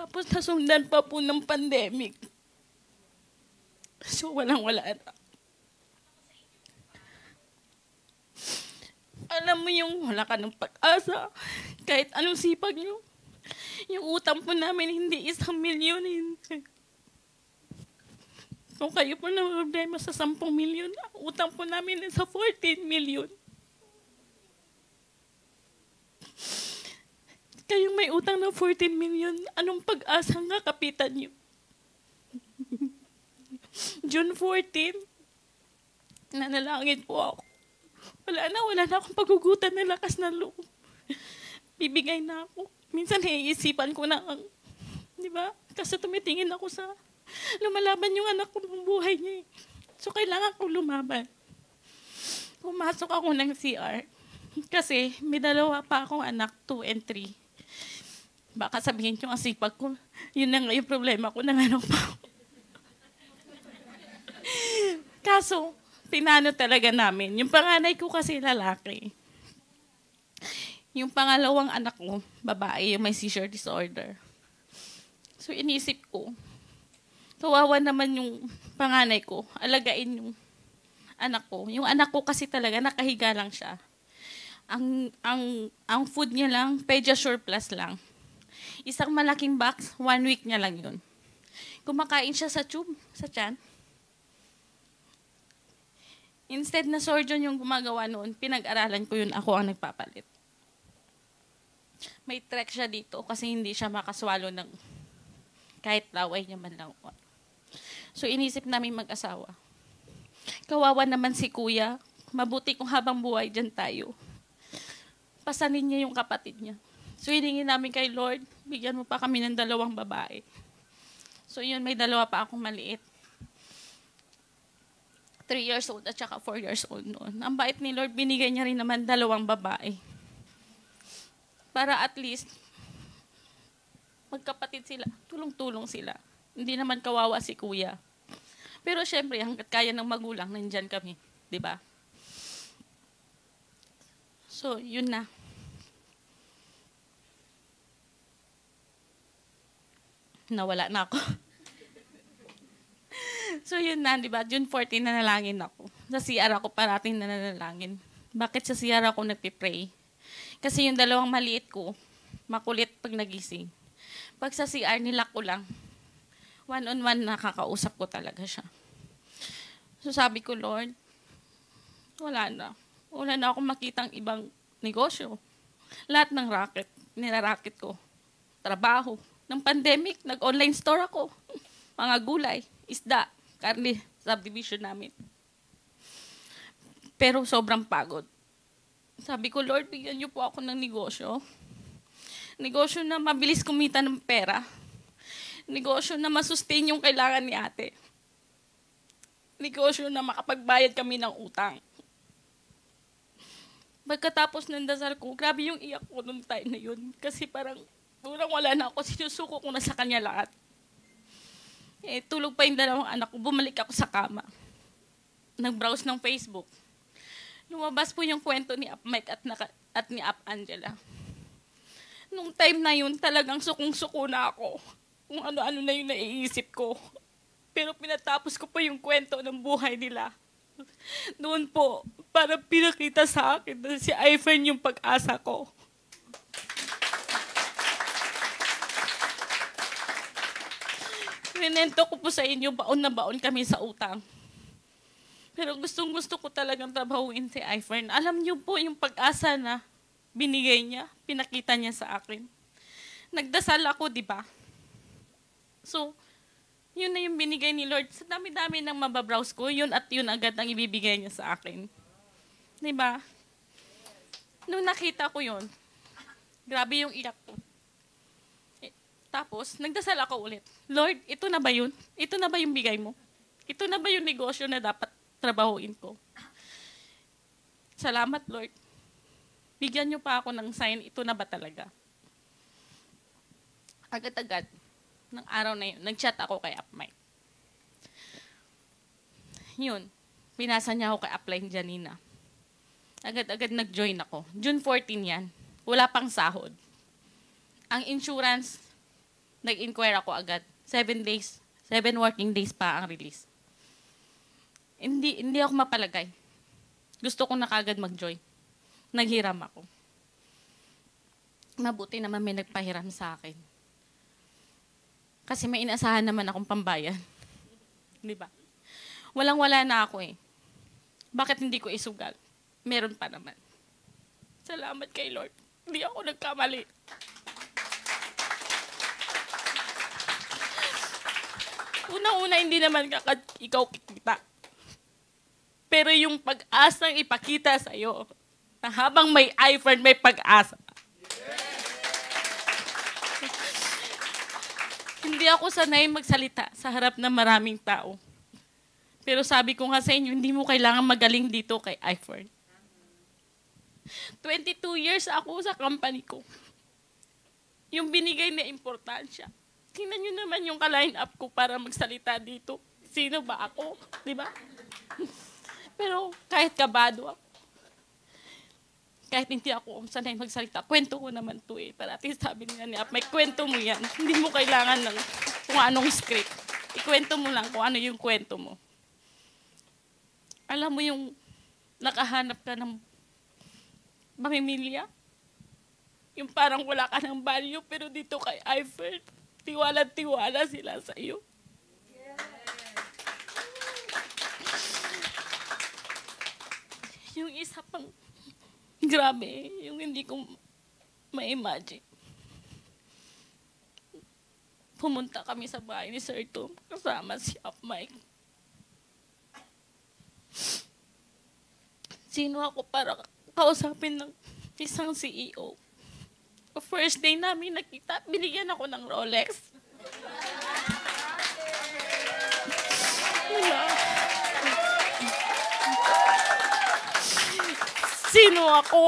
Tapos nasundan pa po ng pandemic. So walang-wala na. Alam mo yung wala ka ng pag-asa. Kahit anong sipag nyo. Yung utang po namin hindi isang milyon. Hindi. Kung kayo po na problema sa 10 milyon, utang po namin sa 14 milyon. Kayong may utang ng 14 million, anong pag-asang kapitan niyo? June 14, nanalangin po ako. Wala na, wala na akong pagugutan na lakas ng loob. Bibigay na ako. Minsan naiisipan ko na ang, di ba? Kasi tumitingin ako sa, lumalaban yung anak ko ng buhay niya eh. So, kailangan ko lumaban. Pumasok ako ng CR. Kasi may dalawa pa akong anak, 2 and 3. Baka sabihin nyo, ang sipag ko, yun na nga yung problema ko, nanganak pa ako. <laughs> Kaso, pinano talaga namin. Yung panganay ko kasi lalaki. Yung pangalawang anak ko, babae, yung may seizure disorder. So, inisip ko, kawawa naman yung panganay ko, alagain yung anak ko. Yung anak ko kasi talaga, nakahiga lang siya. Ang, ang, ang food niya lang, Pediasure Plus lang Isang malaking box, one week niya lang yun. Kumakain siya sa tube, sa tiyan. Instead na surgeon yung gumagawa noon, pinag-aralan ko yun, ako ang nagpapalit. May trek siya dito kasi hindi siya makaswalo ng kahit laway niya man lang. So inisip namin mag-asawa. Kawawa naman si kuya. Mabuti kung habang buhay dyan tayo. Pasanin niya yung kapatid niya. So, hilingin namin kay Lord, bigyan mo pa kami ng dalawang babae. So, yun, may dalawa pa akong maliit. Three years old at saka four years old noon. Ang bait ni Lord, binigay niya rin naman dalawang babae. Para at least, magkapatid sila, tulong-tulong sila. Hindi naman kawawa si kuya. Pero syempre, hanggat kaya ng magulang, nandyan kami. ba? Diba? So, yun na. nawala na ako. <laughs> so yun na, di ba? June 14 na nalangin ako. Sa CR ako parating na nanalangin. Bakit sa CR ako nagpipray? Kasi yung dalawang maliit ko, makulit pag nagising. Pag sa CR nila ko lang, one-on-one nakakausap ko talaga siya. So sabi ko, Lord, wala na. Wala na akong makitang ibang negosyo. Lahat ng racket, nilaracket ko. Trabaho, ng pandemic, nag-online store ako. <laughs> Mga gulay, isda, karne, subdivision namin. Pero sobrang pagod. Sabi ko, Lord, bigyan niyo po ako ng negosyo. Negosyo na mabilis kumita ng pera. Negosyo na masustain yung kailangan ni ate. Negosyo na makapagbayad kami ng utang. Pagkatapos ng dasal ko, grabe yung iyak ko nung time na yun. Kasi parang Murang wala na ako, sinusuko ko na sa kanya lahat. Eh, tulog pa yung dalawang anak ko, bumalik ako sa kama. Nag-browse ng Facebook. Lumabas po yung kwento ni Up Mike at, naka, at ni Up Angela. Nung time na yun, talagang sukong-suko na ako. Kung ano-ano na yung naiisip ko. Pero pinatapos ko pa yung kwento ng buhay nila. Noon po, para pinakita sa akin na si Ivan yung pag-asa ko. Krinento ko po sa inyo, baon na baon kami sa utang. Pero gustong gusto ko talagang trabahuin si Ifern. Alam niyo po yung pag-asa na binigay niya, pinakita niya sa akin. Nagdasal ako, di ba? So, yun na yung binigay ni Lord. Sa dami-dami ng mababrowse ko, yun at yun agad ang ibibigay niya sa akin. Di ba? Nung nakita ko yun, grabe yung iyak ko. Tapos, nagdasal ako ulit. Lord, ito na ba yun? Ito na ba yung bigay mo? Ito na ba yung negosyo na dapat trabahuin ko? Salamat, Lord. Bigyan niyo pa ako ng sign, ito na ba talaga? Agad-agad, ng araw na yun, nag-chat ako kay Upmike. Yun, pinasa niya ako kay Upline Janina. Agad-agad nag-join ako. June 14 yan. Wala pang sahod. Ang insurance, nag-inquire ako agad. Seven days, seven working days pa ang release. Hindi, hindi ako mapalagay. Gusto ko na kagad mag-join. Naghiram ako. Mabuti naman may nagpahiram sa akin. Kasi may inasahan naman akong pambayan. <laughs> Di ba? Walang-wala na ako eh. Bakit hindi ko isugal? Meron pa naman. Salamat kay Lord. Hindi ako nagkamali. Una-una, hindi naman kakad ikaw kikita. Pero yung pag-asang ipakita sa'yo, na habang may iPhone, may pag-asa. <laughs> hindi ako sanay magsalita sa harap ng maraming tao. Pero sabi ko nga sa inyo, hindi mo kailangan magaling dito kay iPhone. 22 years ako sa company ko. Yung binigay na importansya Tingnan nyo naman yung ka-line up ko para magsalita dito. Sino ba ako? Di ba? Pero kahit kabado ako, kahit hindi ako sanay magsalita, kwento ko naman to eh. Parati sabi nila ni Up, may kwento mo yan. Hindi mo kailangan ng kung anong script. Ikwento mo lang kung ano yung kwento mo. Alam mo yung nakahanap ka ng mamimilya? Yung parang wala ka ng value pero dito kay Eiffel, Tiwala-tiwala sila sa iyo. Yung isa pang grabe, yung hindi ko ma-imagine. Pumunta kami sa bahay ni Sir Tom kasama si Up Mike. Sino ako para kausapin ng isang CEO? ko first day namin nakita, binigyan ako ng Rolex. Sino ako?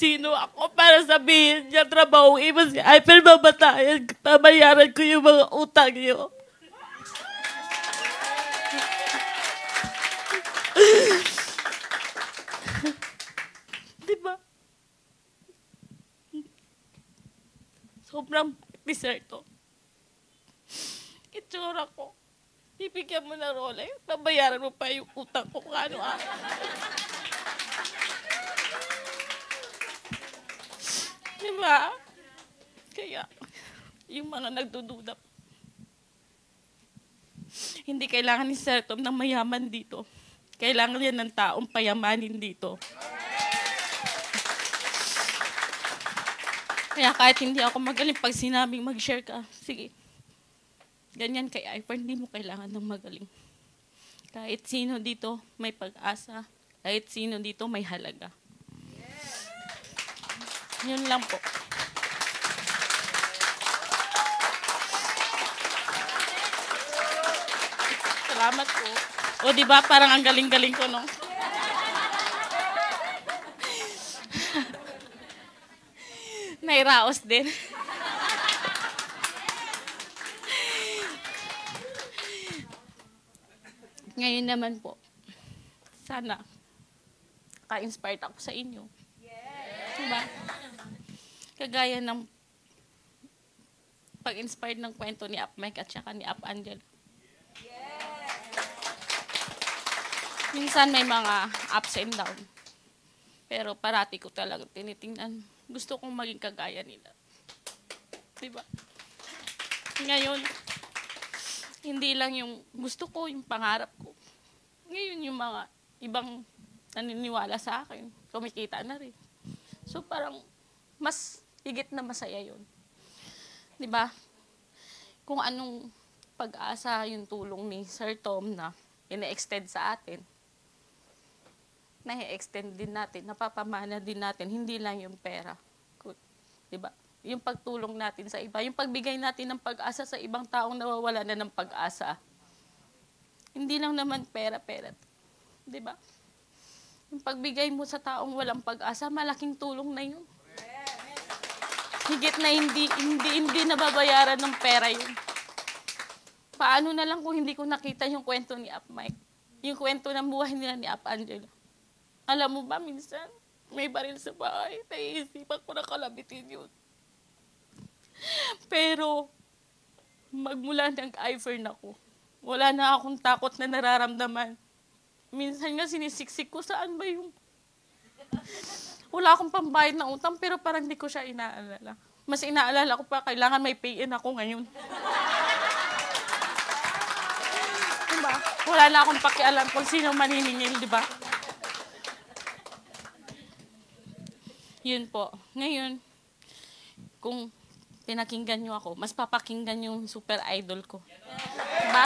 Sino ako para sabihin niya trabaho iba si Eiffel babatayan, tabayaran ko yung mga utang niyo. Sobrang deserto. Itsura ko. Ibigyan mo na Rolex, babayaran mo pa yung utang ko kung ano ah. diba? Kaya, yung mga nagdududa, hindi kailangan ni Sir Tom ng mayaman dito. Kailangan yan ng taong payamanin dito. Kaya kahit hindi ako magaling, pag sinabing mag-share ka, sige. Ganyan kay Iper, hindi mo kailangan ng magaling. Kahit sino dito may pag-asa, kahit sino dito may halaga. Yeah. Yun lang po. Salamat po. O di ba parang ang galing-galing ko no? May raos din. Ngayon naman po, sana ka-inspired ako sa inyo. Yes. Diba? Kagaya ng pag-inspired ng kwento ni Up Mike at saka ni Up Angel. Yes. Minsan may mga ups and downs. Pero parati ko talaga tinitingnan gusto kong maging kagaya nila. Diba? Ngayon, hindi lang yung gusto ko, yung pangarap ko. Ngayon yung mga ibang naniniwala sa akin, kumikita na rin. So parang mas higit na masaya yun. ba? Diba? Kung anong pag-asa yung tulong ni Sir Tom na ine-extend sa atin, nahi extend din natin, napapamana din natin, hindi lang yung pera. 'Di ba? Yung pagtulong natin sa iba, yung pagbigay natin ng pag-asa sa ibang taong nawawala na ng pag-asa. Hindi lang naman pera-pera. 'Di ba? Yung pagbigay mo sa taong walang pag-asa, malaking tulong na 'yun. Higit na hindi hindi hindi nababayaran ng pera 'yun. Paano na lang kung hindi ko nakita yung kwento ni Up Mike? Yung kwento ng buhay nila ni Up Angelo. Alam mo ba, minsan, may baril sa bahay. Naiisipan ko na kalabitin yun. Pero, magmula ng Ivern ako, wala na akong takot na nararamdaman. Minsan nga sinisiksik ko, saan ba yung... Wala akong pambayad ng utang, pero parang hindi ko siya inaalala. Mas inaalala ko pa, kailangan may pay-in ako ngayon. diba? Wala na akong pakialam kung sino maniningil, di ba? Yun po. Ngayon, kung pinakinggan nyo ako, mas papakinggan yung super idol ko. Ba? Diba?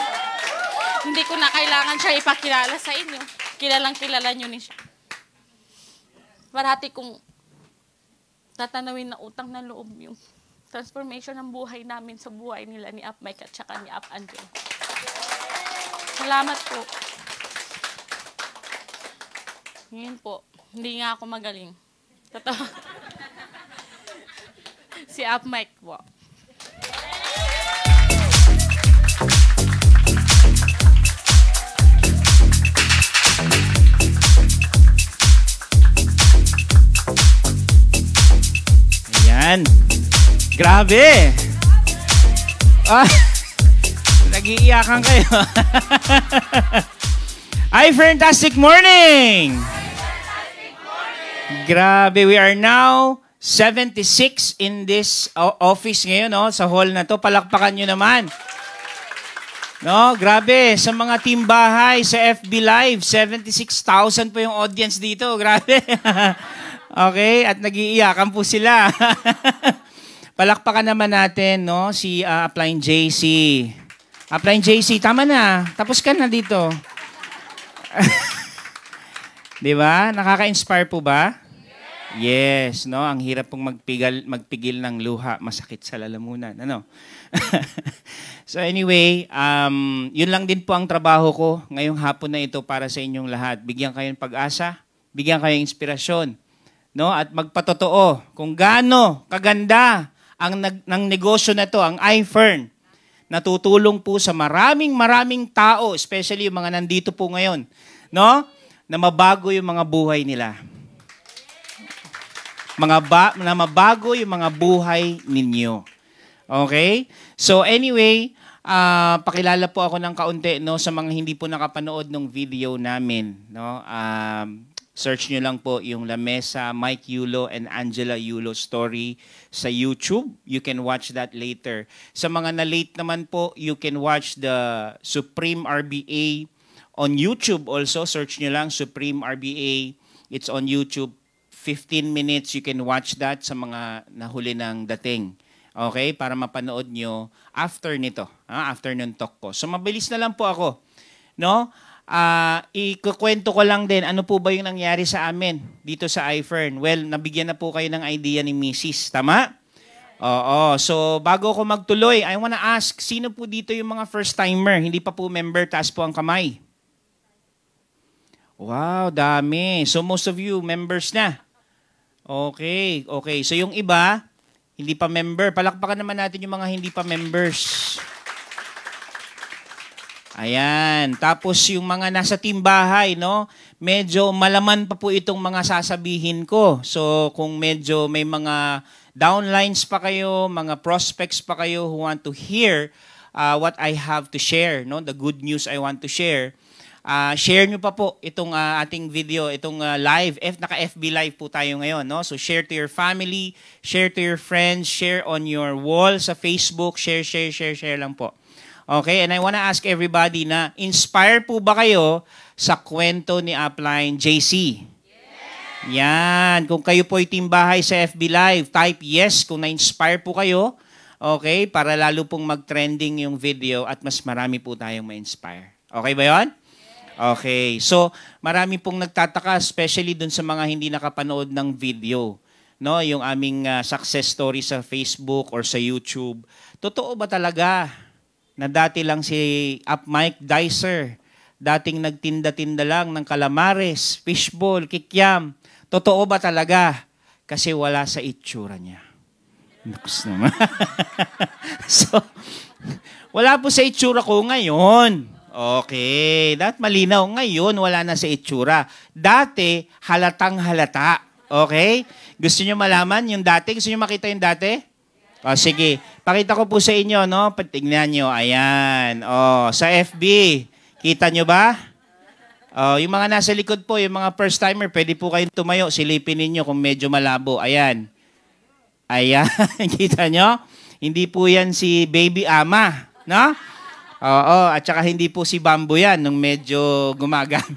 Hindi ko na kailangan siya ipakilala sa inyo. Kilalang kilala nyo ni siya. Parati kung tatanawin na utang na loob yung transformation ng buhay namin sa buhay nila ni Up Mike at saka ni Up Angel. Salamat po. Ngayon po, hindi nga ako magaling. Totoo. <laughs> si Up Mike po. Ayan. Grabe! Ah, <laughs> Nag-iiyakan kayo. <laughs> Hi, fantastic morning! Grabe, we are now 76 in this office ngayon, no? Sa hall na to. Palakpakan nyo naman. No, grabe. Sa mga team bahay, sa FB Live, 76,000 po yung audience dito. Grabe. <laughs> okay, at nagiiyakan po sila. <laughs> Palakpakan naman natin, no? Si uh, Applying JC. Applying JC, tama na. Tapos ka na dito. <laughs> 'Di ba? Nakaka-inspire po ba? Yes, no? Ang hirap pong magpigil, magpigil ng luha. Masakit sa lalamunan. Ano? <laughs> so anyway, um, yun lang din po ang trabaho ko ngayong hapon na ito para sa inyong lahat. Bigyan kayo ng pag-asa, bigyan kayo ng inspirasyon, no? At magpatotoo kung gaano kaganda ang nag, ng negosyo na to, ang iFern. Natutulong po sa maraming maraming tao, especially yung mga nandito po ngayon, no? na mabago yung mga buhay nila. Mga ba, na mabago yung mga buhay ninyo. Okay? So anyway, uh, pakilala po ako ng kaunti no sa mga hindi po nakapanood ng video namin, no? Um, search nyo lang po yung La Mesa, Mike Yulo, and Angela Yulo story sa YouTube. You can watch that later. Sa mga na-late naman po, you can watch the Supreme RBA On YouTube also, search nyo lang Supreme RBA. It's on YouTube. 15 minutes, you can watch that sa mga nahuli ng dating. Okay? Para mapanood nyo after nito. Ha? After nun talk ko. So, mabilis na lang po ako. No? Uh, ikukwento ko lang din, ano po ba yung nangyari sa amin dito sa iFern? Well, nabigyan na po kayo ng idea ni Mrs. Tama? Oo. So, bago ko magtuloy, I wanna ask, sino po dito yung mga first-timer? Hindi pa po member, taas po ang kamay. Wow, dami. So most of you, members na. Okay, okay. So yung iba, hindi pa member. Palakpakan naman natin yung mga hindi pa members. Ayan. Tapos yung mga nasa team bahay, no? Medyo malaman pa po itong mga sasabihin ko. So kung medyo may mga downlines pa kayo, mga prospects pa kayo who want to hear uh, what I have to share, no? The good news I want to share, Uh, share nyo pa po itong uh, ating video, itong uh, live. F, naka-FB live po tayo ngayon. No? So share to your family, share to your friends, share on your wall sa Facebook. Share, share, share, share lang po. Okay, and I want to ask everybody na inspire po ba kayo sa kwento ni Upline JC? Yeah. Yan. Kung kayo po ay timbahay sa FB Live, type yes kung na-inspire po kayo. Okay, para lalo pong mag-trending yung video at mas marami po tayong ma-inspire. Okay ba yon? Okay. So, marami pong nagtataka, especially dun sa mga hindi nakapanood ng video. No, yung aming uh, success story sa Facebook or sa YouTube. Totoo ba talaga na dati lang si Up Mike Dicer, dating nagtinda-tinda lang ng kalamares, fishball, kikyam. Totoo ba talaga? Kasi wala sa itsura niya. Nakus naman. <laughs> so, wala po sa itsura ko ngayon. Okay, that malinaw. Ngayon, wala na sa itsura. Dati, halatang halata. Okay? Gusto nyo malaman yung dati? Gusto nyo makita yung dati? O, oh, sige. Pakita ko po sa inyo, no? Tignan nyo. Ayan. oh, sa FB. Kita nyo ba? oh, yung mga nasa likod po, yung mga first-timer, pwede po kayong tumayo. Silipin ninyo kung medyo malabo. Ayan. Ayan. <laughs> kita nyo? Hindi po yan si Baby Ama. No? Oo, at saka hindi po si Bambo yan nung medyo gumagamit.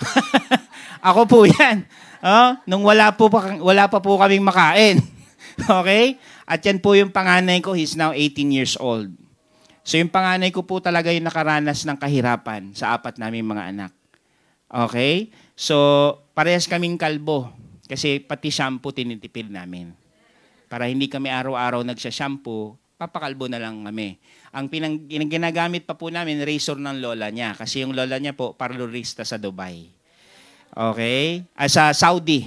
<laughs> Ako po yan. Oh, nung wala, po pa, wala pa po kaming makain. <laughs> okay? At yan po yung panganay ko, he's now 18 years old. So yung panganay ko po talaga yung nakaranas ng kahirapan sa apat naming mga anak. Okay? So, parehas kaming kalbo. Kasi pati shampoo tinitipid namin. Para hindi kami araw-araw nagsashampoo, papakalbo na lang kami. Ang pinang, ginagamit pa po namin, razor ng lola niya. Kasi yung lola niya po, parlorista sa Dubai. Okay? Ah, sa Saudi.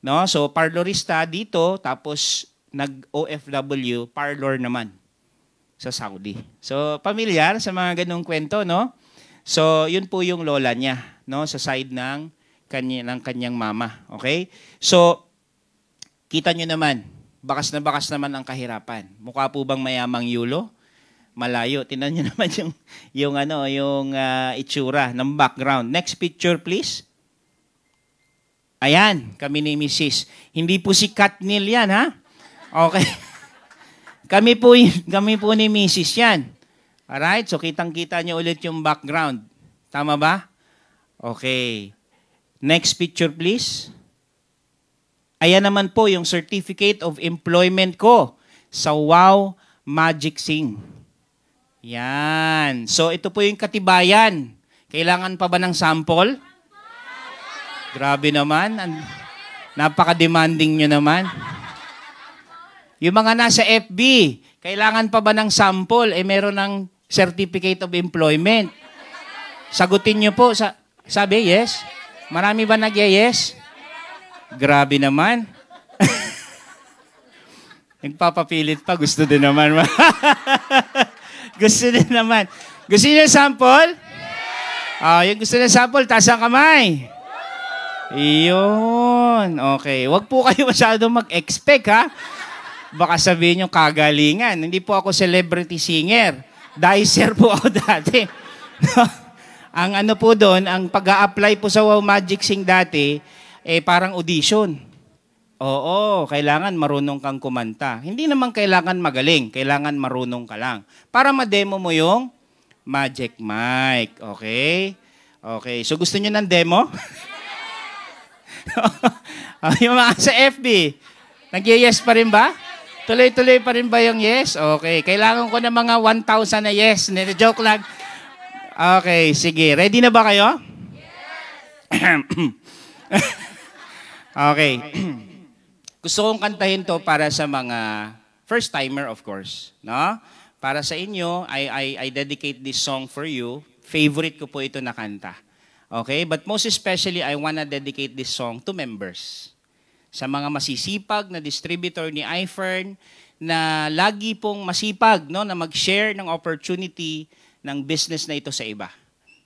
No? So, parlorista dito, tapos nag-OFW, parlor naman sa Saudi. So, familiar sa mga ganong kwento, no? So, yun po yung lola niya, no? Sa side ng, kanya, ng kanyang mama. Okay? So, kita niyo naman, bakas na bakas naman ang kahirapan. Mukha po bang mayamang yulo? malayo. Tinan niyo <laughs> naman yung yung ano, yung uh, itsura ng background. Next picture please. Ayan, kami ni Mrs. Hindi po si Kat yan, ha? Okay. <laughs> kami po, kami po ni Mrs. yan. Alright, so kitang-kita niyo ulit yung background. Tama ba? Okay. Next picture, please. Ayan naman po yung Certificate of Employment ko sa WOW Magic Sing. Yan. So, ito po yung katibayan. Kailangan pa ba ng sample? Grabe naman. Napaka-demanding nyo naman. Yung mga nasa FB, kailangan pa ba ng sample? Eh, meron ng certificate of employment. Sagutin nyo po. Sa sabi, yes? Marami ba nag-yes? Grabe naman. <laughs> Nagpapapilit pa, gusto din naman. <laughs> gusto din naman. Gusto niyo sample? Ah, yeah! oh, yung gusto ng sample, taas ang kamay. Iyon. Okay. Huwag po kayo masyadong mag-expect, ha? Baka sabihin nyo kagalingan. Hindi po ako celebrity singer. Dicer po ako <laughs> dati. ang ano po doon, ang pag apply po sa Wow Magic Sing dati, eh parang audition. Oo, kailangan marunong kang kumanta. Hindi naman kailangan magaling, kailangan marunong ka lang. Para ma-demo mo yung Magic Mike, okay? Okay, so gusto niyo ng demo? <laughs> Oh, yung mga sa FB, nag-yes pa rin ba? Tuloy-tuloy pa rin ba yung yes? Okay, kailangan ko na mga 1,000 na yes. Nito joke lang. Okay, sige. Ready na ba kayo? Yes! <clears throat> okay. <clears throat> Gusto kong kantahin to para sa mga first-timer, of course. No? Para sa inyo, I, I, I dedicate this song for you. Favorite ko po ito na kanta. Okay? But most especially, I wanna dedicate this song to members. Sa mga masisipag na distributor ni iFern, na lagi pong masipag no, na mag-share ng opportunity ng business na ito sa iba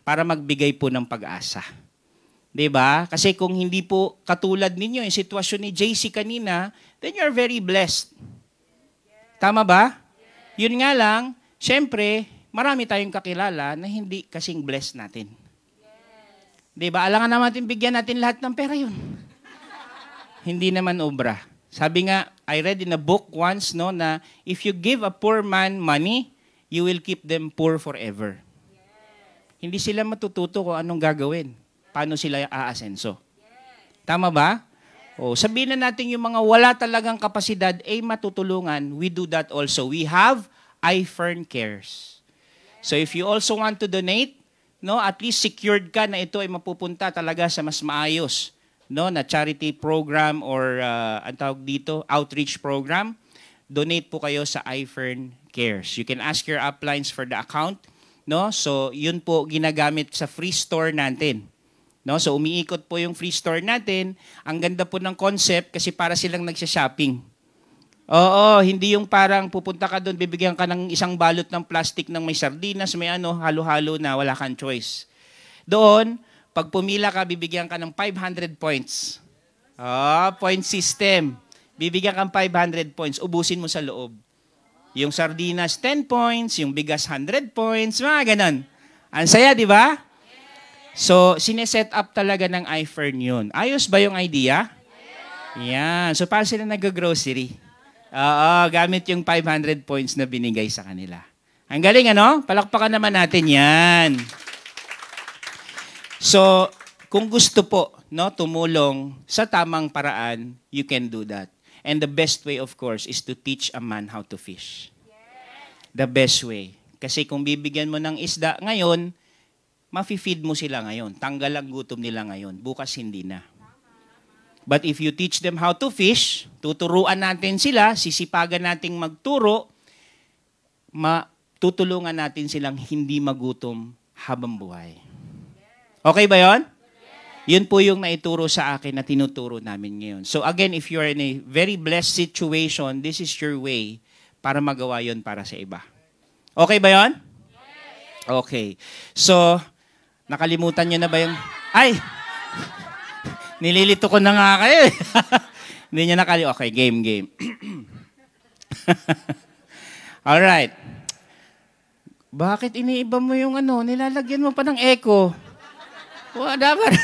para magbigay po ng pag-asa. 'Di ba? Kasi kung hindi po katulad ninyo yung sitwasyon ni JC kanina, then you are very blessed. Tama ba? Yun nga lang, syempre, marami tayong kakilala na hindi kasing blessed natin. 'Di ba? Alangan naman natin bigyan natin lahat ng pera 'yun. hindi naman obra. Sabi nga, I read in a book once no na if you give a poor man money, you will keep them poor forever. Yes. Hindi sila matututo kung anong gagawin paano sila aasenso. Tama ba? O, oh, sabihin na natin yung mga wala talagang kapasidad ay eh, matutulungan. We do that also. We have iFern Cares. So if you also want to donate, no, at least secured ka na ito ay mapupunta talaga sa mas maayos no na charity program or uh, ang tawag dito outreach program donate po kayo sa iFern Cares you can ask your uplines for the account no so yun po ginagamit sa free store natin No? So umiikot po yung free store natin. Ang ganda po ng concept kasi para silang nagsha-shopping. Oo, hindi yung parang pupunta ka doon, bibigyan ka ng isang balot ng plastic ng may sardinas, may ano, halo-halo na wala kang choice. Doon, pag pumila ka, bibigyan ka ng 500 points. Ah, oh, point system. Bibigyan kang 500 points, ubusin mo sa loob. Yung sardinas, 10 points. Yung bigas, 100 points. Mga ganun. Ang saya, di ba? So, sineset up talaga ng iFern yun. Ayos ba yung idea? Yan. So, paano sila nag-grocery? Oo, gamit yung 500 points na binigay sa kanila. Ang galing, ano? Palakpakan naman natin yan. So, kung gusto po no, tumulong sa tamang paraan, you can do that. And the best way, of course, is to teach a man how to fish. The best way. Kasi kung bibigyan mo ng isda ngayon, mafi-feed mo sila ngayon. Tanggal ang gutom nila ngayon. Bukas hindi na. But if you teach them how to fish, tuturuan natin sila, sisipagan nating magturo, matutulungan natin silang hindi magutom habang buhay. Okay ba yon? Yun po yung naituro sa akin na tinuturo namin ngayon. So again, if you're in a very blessed situation, this is your way para magawa yon para sa iba. Okay ba yon? Okay. So, Nakalimutan nyo na ba yung... Ay! <laughs> Nililito ko na nga kayo. Eh. <laughs> Hindi niya nakali... Okay, game, game. <clears throat> Alright. Bakit iniiba mo yung ano? Nilalagyan mo pa ng echo. Wah, <laughs> dapat.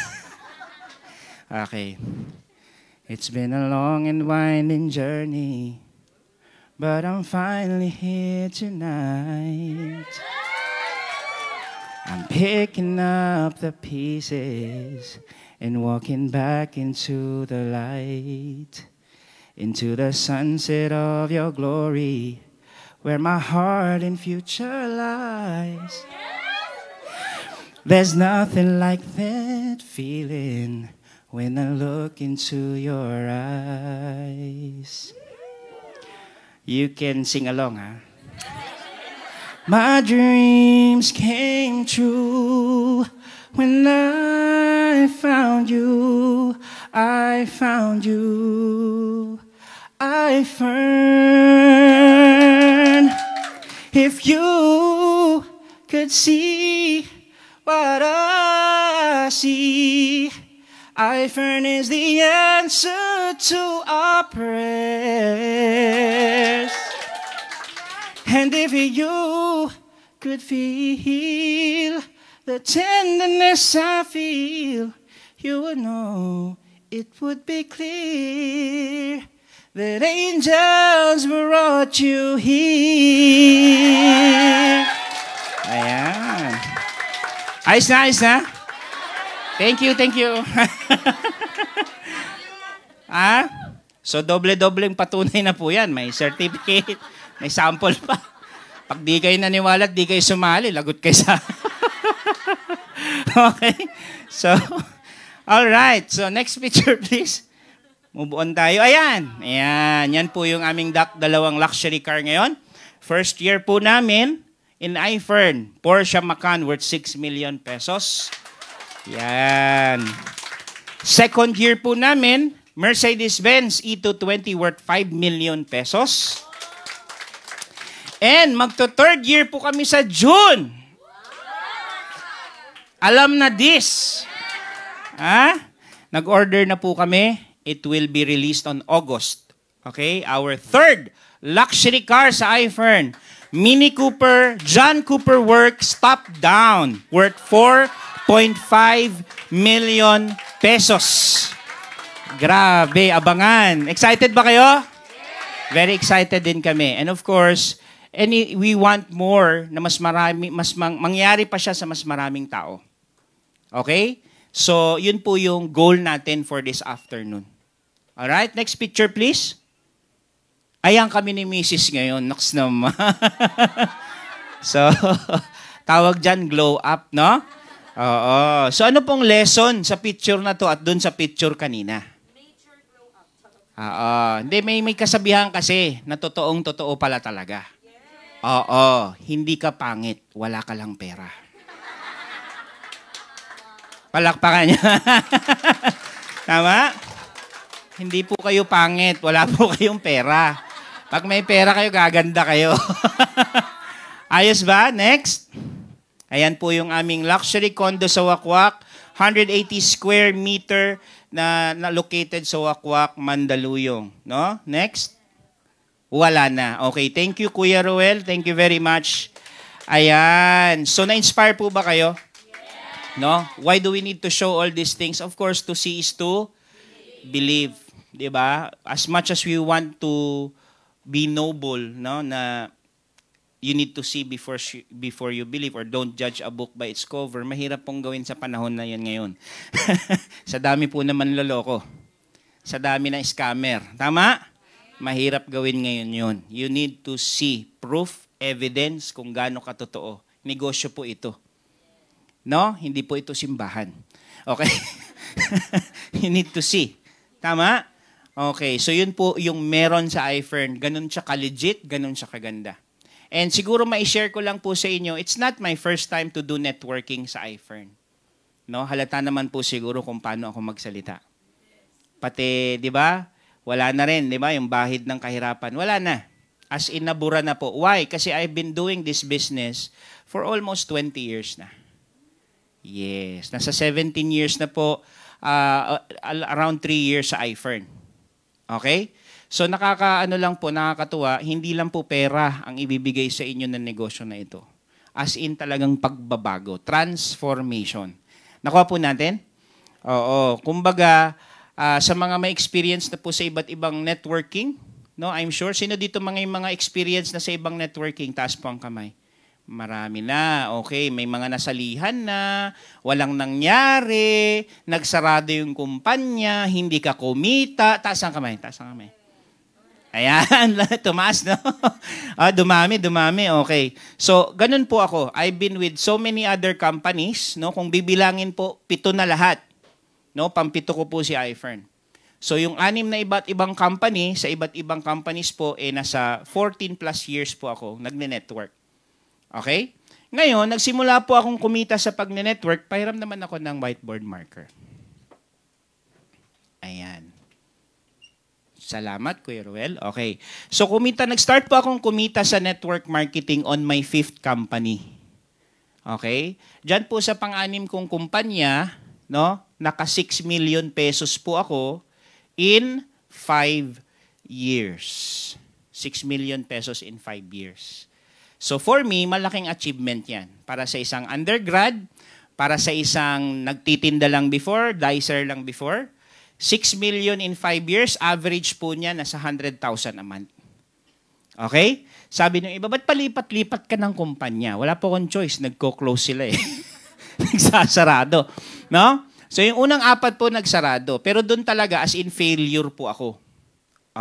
okay. It's been a long and winding journey, but I'm finally here tonight. I'm picking up the pieces and walking back into the light, into the sunset of your glory, where my heart and future lies. There's nothing like that feeling when I look into your eyes. You can sing along, huh? My dreams came true when I found you. I found you. I found. If you could see what I see, I found is the answer to our prayers. And if you could feel the tenderness I feel, you would know it would be clear that angels brought you here. Ayan. Ayos na, ayos na. Thank you, thank you. <laughs> ah? So, doble-dobleng patunay na po yan. May certificate. May sample pa. Pag di kayo naniwala, di kayo sumali, lagot kayo sa... <laughs> okay? So, all right. So, next picture, <laughs> please. Move on tayo. Ayan. Ayan. Yan po yung aming dak dalawang luxury car ngayon. First year po namin in iFern, Porsche Macan worth 6 million pesos. Yan. Second year po namin, Mercedes-Benz E220 worth 5 million pesos. And magto-third year po kami sa June. Alam na this. Ha? Nag-order na po kami. It will be released on August. Okay? Our third luxury car sa iFern. Mini Cooper, John Cooper Works, top down. Worth 4.5 million pesos. Grabe, abangan. Excited ba kayo? Very excited din kami. And of course, any we want more na mas marami, mas mang, mangyari pa siya sa mas maraming tao. Okay? So, yun po yung goal natin for this afternoon. All right, next picture please. Ayan kami ni Mrs. ngayon. next naman. <laughs> so, <laughs> tawag diyan glow up, no? Oo. So, ano pong lesson sa picture na to at dun sa picture kanina? glow up. Oo. Hindi, may, may kasabihan kasi na totoong totoo pala talaga. Oo, hindi ka pangit, wala ka lang pera. Palakpakan niya. <laughs> Tama? Hindi po kayo pangit, wala po <laughs> kayong pera. Pag may pera kayo, gaganda kayo. <laughs> Ayos ba? Next. Ayan po yung aming luxury condo sa Wakwak. 180 square meter na, na located sa Wakwak, Mandaluyong. No? Next. Wala na. Okay, thank you Kuya Ruel. Thank you very much. Ayan. So na-inspire po ba kayo? Yeah. No? Why do we need to show all these things? Of course, to see is to believe, 'di ba? As much as we want to be noble, no, na you need to see before she, before you believe or don't judge a book by its cover. Mahirap pong gawin sa panahon na 'yon ngayon. <laughs> sa dami po naman loloko. Sa dami ng scammer. Tama? mahirap gawin ngayon yun. You need to see proof, evidence kung gaano katotoo. Negosyo po ito. No? Hindi po ito simbahan. Okay? <laughs> you need to see. Tama? Okay, so yun po yung meron sa iFern. Ganun siya ka-legit, ganun siya kaganda. And siguro ma-share ko lang po sa inyo, it's not my first time to do networking sa iFern. No, halata naman po siguro kung paano ako magsalita. Pati, 'di ba? wala na rin, di ba? Yung bahid ng kahirapan, wala na. As in, nabura na po. Why? Kasi I've been doing this business for almost 20 years na. Yes. Nasa 17 years na po, uh, around 3 years sa iFern. Okay? So nakakaano lang po, nakakatuwa, hindi lang po pera ang ibibigay sa inyo ng negosyo na ito. As in talagang pagbabago, transformation. Nakuha po natin? Oo. Kumbaga, Uh, sa mga may experience na po sa iba't ibang networking, no, I'm sure. Sino dito mga yung mga experience na sa ibang networking? Taas po ang kamay. Marami na. Okay, may mga nasalihan na, walang nangyari, nagsarado yung kumpanya, hindi ka kumita. Taas ang kamay, taas ang kamay. Ayan, <laughs> tumaas, no? <laughs> ah, dumami, dumami. Okay. So, ganun po ako. I've been with so many other companies, no? Kung bibilangin po, pito na lahat. No, pampito ko po si iFern. So yung anim na iba't ibang company, sa iba't ibang companies po, eh nasa 14 plus years po ako nagne-network. Okay? Ngayon, nagsimula po akong kumita sa pagne-network, pahiram naman ako ng whiteboard marker. Ayan. Salamat, Kuya Ruel. Okay. So kumita, nag-start po akong kumita sa network marketing on my fifth company. Okay? Diyan po sa pang-anim kong kumpanya, no? Naka 6 million pesos po ako in 5 years. 6 million pesos in 5 years. So for me, malaking achievement 'yan para sa isang undergrad, para sa isang nagtitinda lang before, dicer lang before. 6 million in 5 years, average po niya nasa 100,000 a month. Okay? Sabi ng iba, ba't palipat-lipat ka ng kumpanya? Wala po akong choice. Nagko-close sila eh. <laughs> Nagsasarado. No? So yung unang apat po nagsarado. Pero doon talaga as in failure po ako.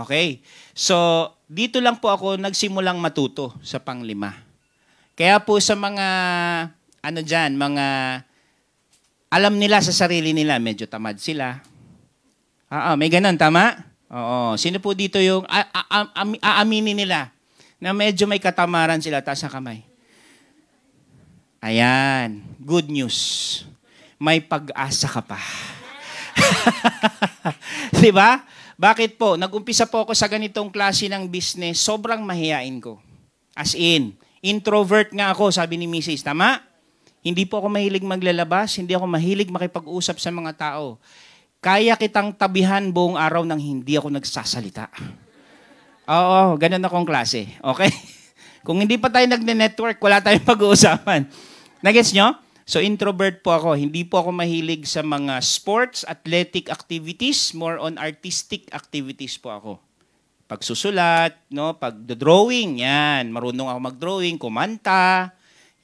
Okay? So dito lang po ako nagsimulang matuto sa panglima. Kaya po sa mga ano diyan, mga alam nila sa sarili nila, medyo tamad sila. Ah, ah may ganun, tama? Oo. Sino po dito yung aaminin nila na medyo may katamaran sila taas sa kamay? Ayan. Good news may pag-asa ka pa. <laughs> 'Di ba? Bakit po? Nag-umpisa po ako sa ganitong klase ng business, sobrang mahiyain ko. As in, introvert nga ako, sabi ni Mrs. Tama? Hindi po ako mahilig maglalabas, hindi ako mahilig makipag-usap sa mga tao. Kaya kitang tabihan buong araw nang hindi ako nagsasalita. Oo, ganun akong klase. Okay? <laughs> Kung hindi pa tayo nagne-network, wala tayong <laughs> pag-uusapan. Nagets nyo? So introvert po ako. Hindi po ako mahilig sa mga sports, athletic activities, more on artistic activities po ako. Pagsusulat, no, pag drawing 'yan. Marunong ako mag-drawing, kumanta.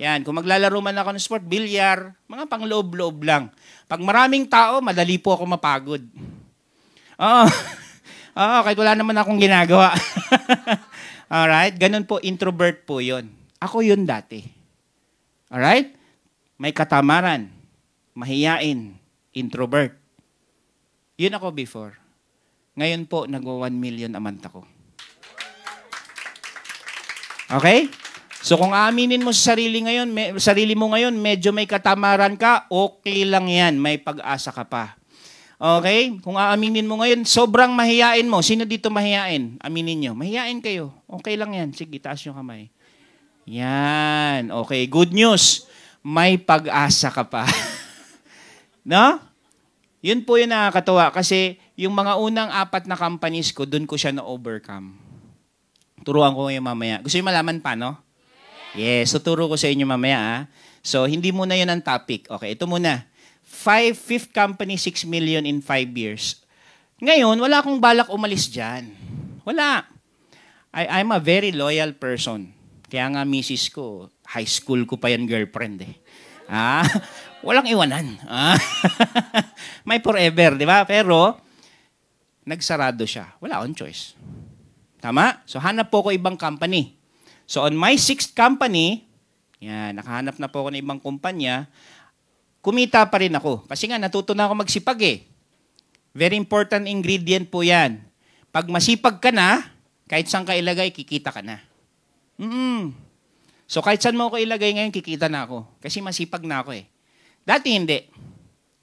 'Yan, kung maglalaro man ako ng sport, bilyar, mga pangloob-loob lang. Pag maraming tao, madali po ako mapagod. Oo. <laughs> Oo, kahit wala naman akong ginagawa. <laughs> All right? ganun po, introvert po yon. Ako 'yon dati. All right? may katamaran, mahiyain, introvert. Yun ako before. Ngayon po, nagwa 1 million a month ako. Okay? So kung aaminin mo sa sarili ngayon, may, sarili mo ngayon, medyo may katamaran ka, okay lang 'yan, may pag-asa ka pa. Okay? Kung aaminin mo ngayon, sobrang mahiyain mo. Sino dito mahiyain? Aminin nyo. Mahiyain kayo. Okay lang yan. Sige, taas yung kamay. Yan. Okay. Good news may pag-asa ka pa. <laughs> no? Yun po yung nakakatawa kasi yung mga unang apat na companies ko, doon ko siya na-overcome. Turuan ko kayo mamaya. Gusto niyo malaman pa, no? Yes, tuturo ko sa inyo mamaya. Ah. So, hindi muna yun ang topic. Okay, ito muna. Five, fifth company, 6 million in 5 years. Ngayon, wala akong balak umalis dyan. Wala. I, I'm a very loyal person. Kaya nga misis ko, High school ko pa yan girlfriend eh. Ah, <laughs> walang iwanan. Ah, <laughs> may forever, di ba? Pero, nagsarado siya. Wala on choice. Tama? So, hanap po ko ibang company. So, on my sixth company, yan, nakahanap na po ako ng ibang kumpanya, kumita pa rin ako. Kasi nga, natuto na ako magsipag eh. Very important ingredient po yan. Pag masipag ka na, kahit saan ka ilagay, kikita ka na. Mm-mm. So kahit saan mo ako ilagay ngayon, kikita na ako. Kasi masipag na ako eh. Dati hindi.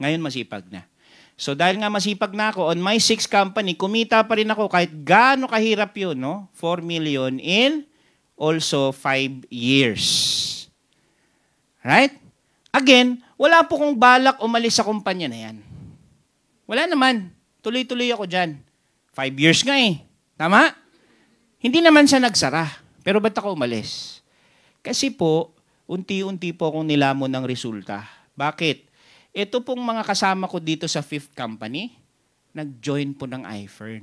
Ngayon masipag na. So dahil nga masipag na ako, on my sixth company, kumita pa rin ako kahit gaano kahirap yun, no? 4 million in also 5 years. Right? Again, wala po kong balak umalis sa kumpanya na yan. Wala naman. Tuloy-tuloy ako dyan. 5 years nga eh. Tama? Hindi naman siya nagsara. Pero ba't ako umalis? Kasi po, unti-unti po akong nilamon ng resulta. Bakit? Ito pong mga kasama ko dito sa fifth company, nag-join po ng iFern.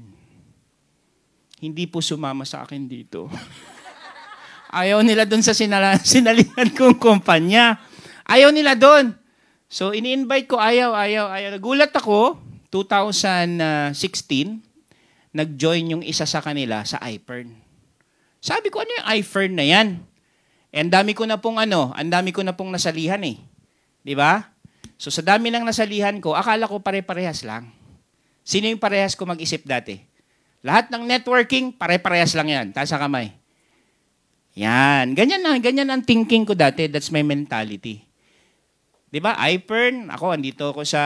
Hindi po sumama sa akin dito. <laughs> Ayaw nila doon sa sinala- <laughs> sinalihan kong kumpanya. Ayaw nila doon. So, ini-invite ko, ayaw, ayaw, ayaw. Nagulat ako, 2016, nag-join yung isa sa kanila sa iFern. Sabi ko, ano yung iFern na yan? Eh, ang dami ko na pong ano, ang dami ko na pong nasalihan eh. 'Di ba? So sa dami ng nasalihan ko, akala ko pare-parehas lang. Sino yung parehas ko mag-isip dati? Lahat ng networking, pare-parehas lang 'yan. Taas sa kamay. Yan, ganyan na, ganyan ang thinking ko dati. That's my mentality. 'Di ba? iPern, ako andito ako sa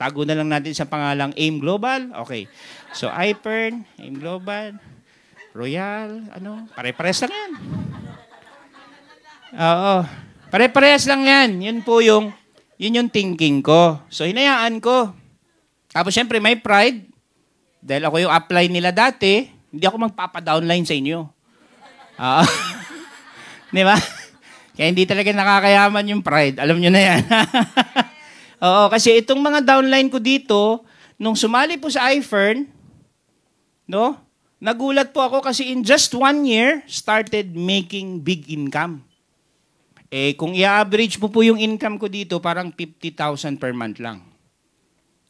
tago na lang natin sa pangalang AIM Global. Okay. So iPern, AIM Global, Royal, ano, pare parehas lang 'yan. Oo. Pare-parehas lang yan. Yun po yung, yun yung thinking ko. So, hinayaan ko. Tapos, syempre, may pride. Dahil ako yung apply nila dati, hindi ako magpapa-downline sa inyo. Oo. <laughs> Di ba? Kaya hindi talaga nakakayaman yung pride. Alam nyo na yan. <laughs> Oo, kasi itong mga downline ko dito, nung sumali po sa iFern, no? Nagulat po ako kasi in just one year, started making big income. Eh, kung i-average mo po yung income ko dito, parang 50,000 per month lang.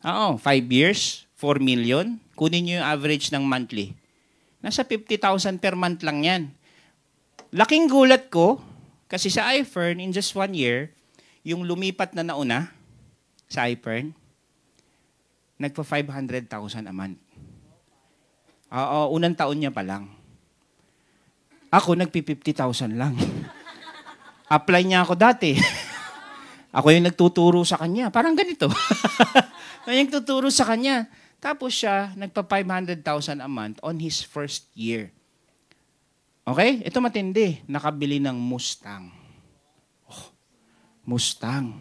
Oo, 5 years, 4 million. Kunin nyo yung average ng monthly. Nasa 50,000 per month lang yan. Laking gulat ko, kasi sa iFern, in just one year, yung lumipat na nauna sa iFern, nagpa 500,000 a month. Oo, unang taon niya pa lang. Ako, nagpi 50,000 lang. <laughs> apply niya ako dati. <laughs> ako yung nagtuturo sa kanya. Parang ganito. <laughs> Ako yung nagtuturo sa kanya. Tapos siya, nagpa 500,000 a month on his first year. Okay? Ito matindi. Nakabili ng Mustang. Oh, Mustang.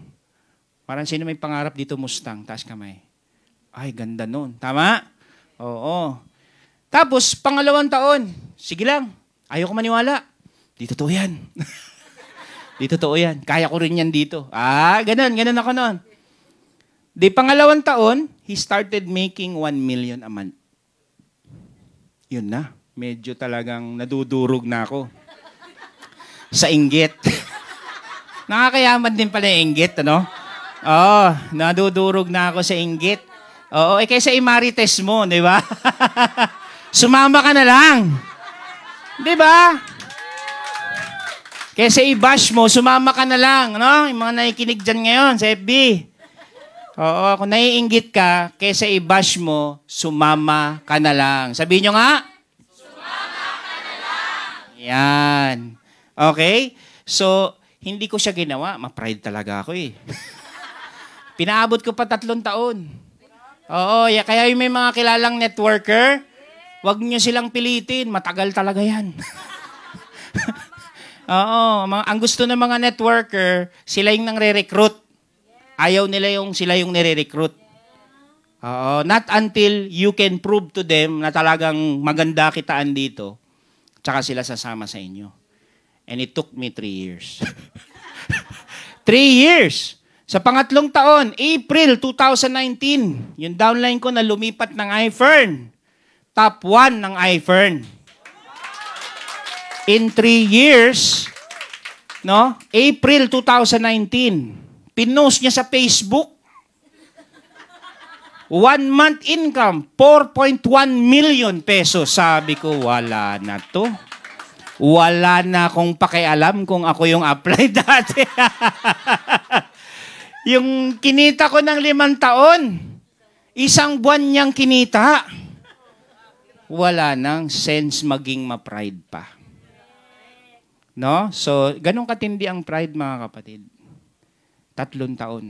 Parang sino may pangarap dito Mustang? Taas kamay. Ay, ganda nun. Tama? Oo. Tapos, pangalawang taon. Sige lang. Ayoko maniwala. Dito to yan. <laughs> Di totoo yan. Kaya ko rin yan dito. Ah, ganun, ganun ako noon. Di pangalawang taon, he started making 1 million a month. Yun na. Medyo talagang nadudurog na ako. Sa inggit. <laughs> Nakakayaman din pala yung inggit, ano? Oo, oh, nadudurog na ako sa inggit. Oo, eh kaysa imarites mo, di ba? <laughs> Sumama ka na lang. Di ba? Kesa i-bash mo, sumama ka na lang, no? Yung mga nakikinig dyan ngayon sa FB. Oo, kung naiinggit ka, kesa i-bash mo, sumama ka na lang. Sabihin nyo nga. Sumama ka na lang. Yan. Okay? So, hindi ko siya ginawa. Ma-pride talaga ako eh. <laughs> Pinaabot ko pa tatlong taon. Oo, yeah, kaya yung may mga kilalang networker, wag nyo silang pilitin. Matagal talaga yan. <laughs> Oo, ang gusto ng mga networker, sila yung nangre-recruit. Ayaw nila yung sila yung nire-recruit. Oo, not until you can prove to them na talagang maganda kitaan dito, tsaka sila sasama sa inyo. And it took me three years. <laughs> three years! Sa pangatlong taon, April 2019, yung downline ko na lumipat ng iFern. Top 1 ng iFern in three years, no? April 2019, pinost niya sa Facebook, one month income, 4.1 million pesos. Sabi ko, wala na to. Wala na akong pakialam kung ako yung apply <laughs> dati. yung kinita ko ng limang taon, isang buwan niyang kinita. Wala nang sense maging ma-pride pa. No? So, ganun katindi ang pride, mga kapatid. Tatlong taon.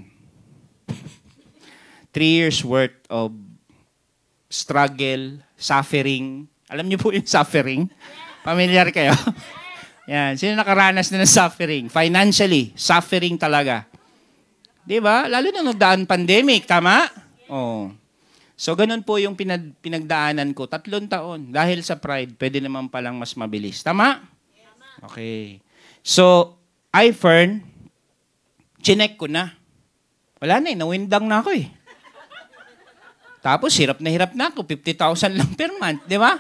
<laughs> Three years worth of struggle, suffering. Alam niyo po yung suffering? Familiar kayo? <laughs> Yan. Sino nakaranas na ng suffering? Financially, suffering talaga. Di ba? Lalo na nagdaan pandemic, tama? Oo. Oh. So, ganun po yung pinag- pinagdaanan ko. Tatlong taon. Dahil sa pride, pwede naman palang mas mabilis. Tama? Okay. So, iFern, chinek ko na. Wala na eh, nawindang na ako eh. Tapos, hirap na hirap na ako. 50,000 lang per month, di ba?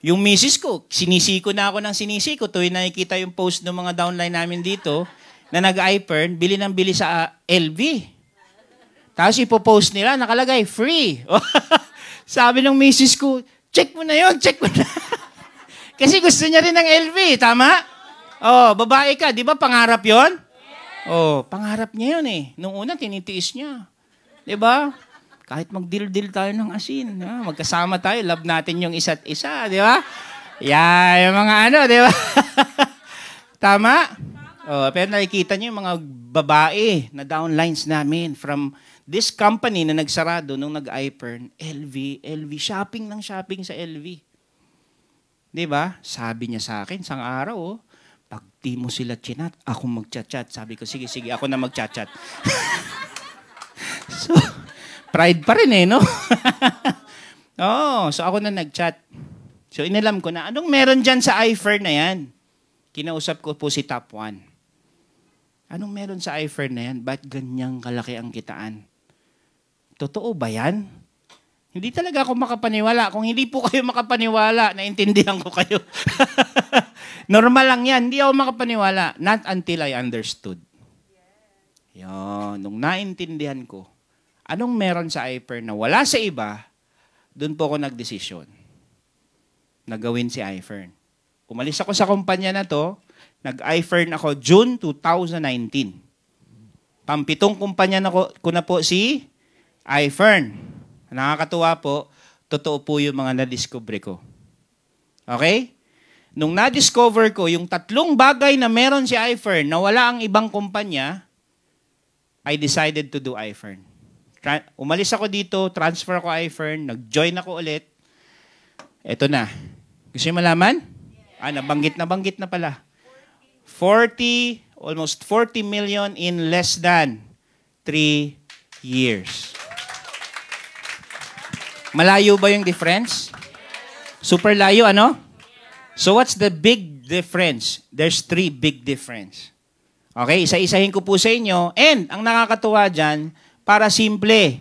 Yung misis ko, sinisiko na ako ng sinisiko. Tuwing nakikita yung post ng mga downline namin dito, na nag-iPern, bili ng bili sa uh, ah, LV. Tapos ipopost nila, nakalagay, free. <laughs> Sabi ng misis ko, check mo na yon check mo na. <laughs> Kasi gusto niya rin ng LV, tama? Oh, babae ka, di ba pangarap yon? Oh, pangarap niya yon eh. Nung una, tinitiis niya. Di ba? Kahit magdildil tayo ng asin, ha? magkasama tayo, love natin yung isa't isa, di ba? Yeah, yung mga ano, di ba? <laughs> Tama? Oh, pero nakikita niyo yung mga babae na downlines namin from this company na nagsarado nung nag-iPern, LV, LV, shopping ng shopping sa LV. 'Di ba? Sabi niya sa akin sang araw, oh, pag di mo sila chinat, ako magchat-chat. Sabi ko, sige, sige, ako na magchat-chat. <laughs> so, pride pa rin eh, no? <laughs> oh, so ako na nag-chat. So inalam ko na, anong meron dyan sa Eiffel na yan? Kinausap ko po si Top 1. Anong meron sa Eiffel na yan? Ba't ganyang kalaki ang kitaan? Totoo ba yan? Hindi talaga ako makapaniwala. Kung hindi po kayo makapaniwala, naintindihan ko kayo. <laughs> Normal lang yan. Hindi ako makapaniwala. Not until I understood. Yun. Nung naintindihan ko, anong meron sa Iper na wala sa iba, doon po ako nagdesisyon na gawin si iFern. Umalis ako sa kumpanya na to, nag-iFern ako June 2019. Pampitong kumpanya na ko, ko na po si iFern. Nakakatuwa po, totoo po yung mga na-discover ko. Okay? Nung na-discover ko yung tatlong bagay na meron si iFern na wala ang ibang kumpanya, I decided to do iFern. Tra- umalis ako dito, transfer ako iFern, nag-join ako ulit. Ito na. Gusto niyo malaman? Ah, nabanggit na banggit na pala. 40, almost 40 million in less than 3 years. Malayo ba yung difference? Super layo, ano? So what's the big difference? There's three big difference. Okay, isa-isahin ko po sa inyo. And ang nakakatuwa dyan, para simple,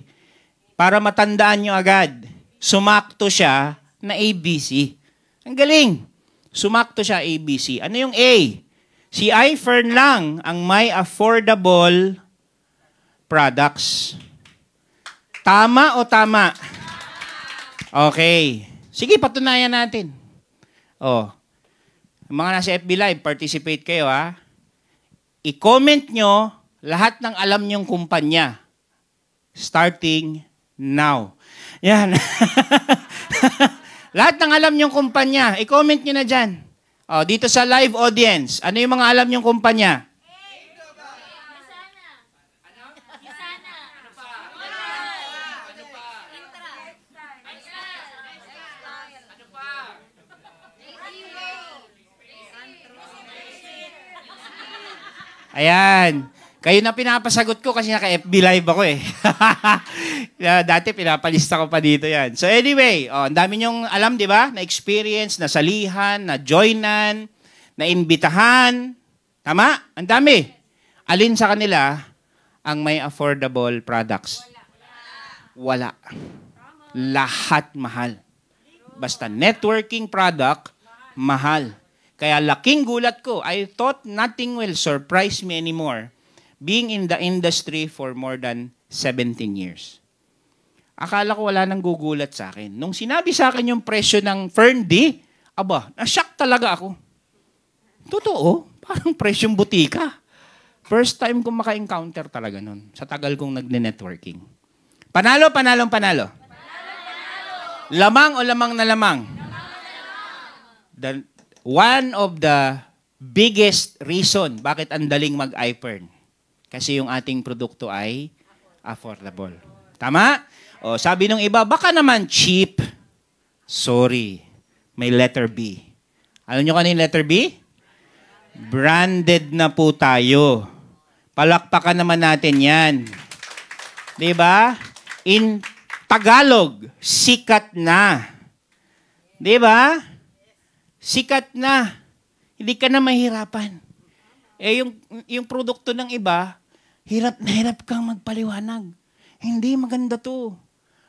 para matandaan nyo agad, sumakto siya na ABC. Ang galing. Sumakto siya ABC. Ano yung A? Si iFern lang ang may affordable products. Tama o tama? Tama. Okay. Sige, patunayan natin. Oh. Mga nasa FB Live, participate kayo ha. I-comment nyo lahat ng alam nyong kumpanya. Starting now. Yan. <laughs> lahat ng alam nyong kumpanya, i-comment nyo na dyan. Oh, dito sa live audience, ano yung mga alam nyong kumpanya? Ayan. Kayo na pinapasagot ko kasi naka-FB live ako eh. <laughs> Dati pinapalista ko pa dito yan. So anyway, oh, ang dami nyong alam, di ba? Na experience, na salihan, na joinan, na imbitahan. Tama? Ang dami. Alin sa kanila ang may affordable products? Wala. Wala. Lahat mahal. Basta networking product, mahal. Kaya laking gulat ko. I thought nothing will surprise me anymore being in the industry for more than 17 years. Akala ko wala nang gugulat sa akin. Nung sinabi sa akin yung presyo ng Fern D, aba, nashock talaga ako. Totoo, parang presyong butika. First time kong maka-encounter talaga nun sa tagal kong nagne-networking. Panalo, panalo, panalo. panalo, panalo. Lamang o lamang na lamang? Lamang na lamang. The one of the biggest reason bakit ang daling mag-iPern. Kasi yung ating produkto ay affordable. Tama? O, sabi nung iba, baka naman cheap. Sorry, may letter B. Alam nyo kung yung letter B? Branded na po tayo. Palakpakan naman natin yan. ba? Diba? In Tagalog, sikat na. ba? Diba? Sikat na. Hindi ka na mahirapan. Eh yung, yung produkto ng iba, hirap na hirap kang magpaliwanag. Hindi maganda to.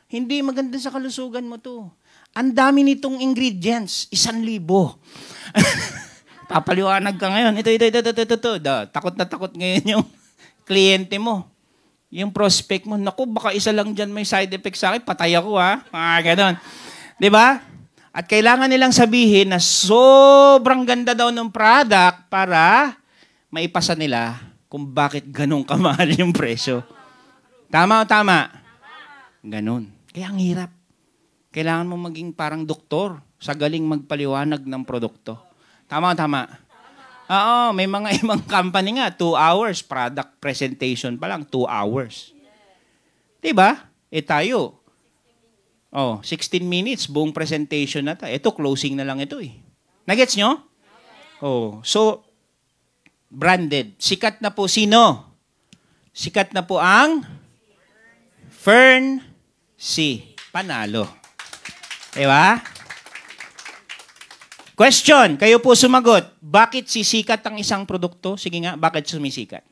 Hindi maganda sa kalusugan mo to. Ang dami nitong ingredients, isan libo. <laughs> Papaliwanag ka ngayon. Ito, ito, ito, ito, ito, ito. ito. Da, takot na takot ngayon yung <laughs> kliyente mo. Yung prospect mo. Naku, baka isa lang dyan may side effect sa akin. Patay ako ha. Mga ah, ganon. ba? Diba? At kailangan nilang sabihin na sobrang ganda daw ng product para maipasa nila kung bakit ganun <laughs> kamahal yung presyo. Tama o tama? Ganun. Kaya ang hirap. Kailangan mo maging parang doktor sa galing magpaliwanag ng produkto. Tama o tama? Oo, may mga <laughs> ibang company nga, two hours, product presentation pa lang, two hours. Diba? Eh tayo, Oh, 16 minutes, buong presentation na ta. Ito, closing na lang ito eh. Nagets nyo? Oh, so, branded. Sikat na po sino? Sikat na po ang Fern C. Panalo. Diba? Question, kayo po sumagot. Bakit sisikat ang isang produkto? Sige nga, bakit sumisikat?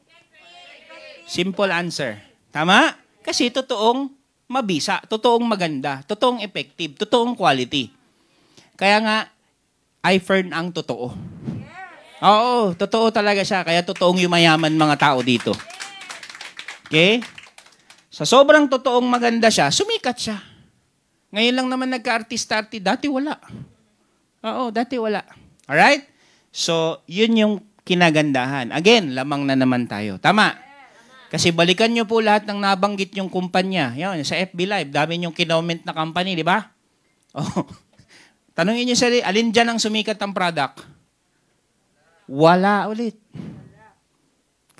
Simple answer. Tama? Kasi totoong mabisa, totoong maganda, totoong effective, totoong quality. Kaya nga, iFern ang totoo. Oo, totoo talaga siya. Kaya totoong yumayaman mga tao dito. Okay? Sa sobrang totoong maganda siya, sumikat siya. Ngayon lang naman nagka-artist-arty. Dati wala. Oo, dati wala. Alright? So, yun yung kinagandahan. Again, lamang na naman tayo. Tama? Kasi balikan nyo po lahat ng nabanggit yung kumpanya. Yan, sa FB Live, dami yung kinoment na company, di ba? <laughs> Oh. Tanungin nyo sarili, alin dyan ang sumikat ang product? Wala ulit.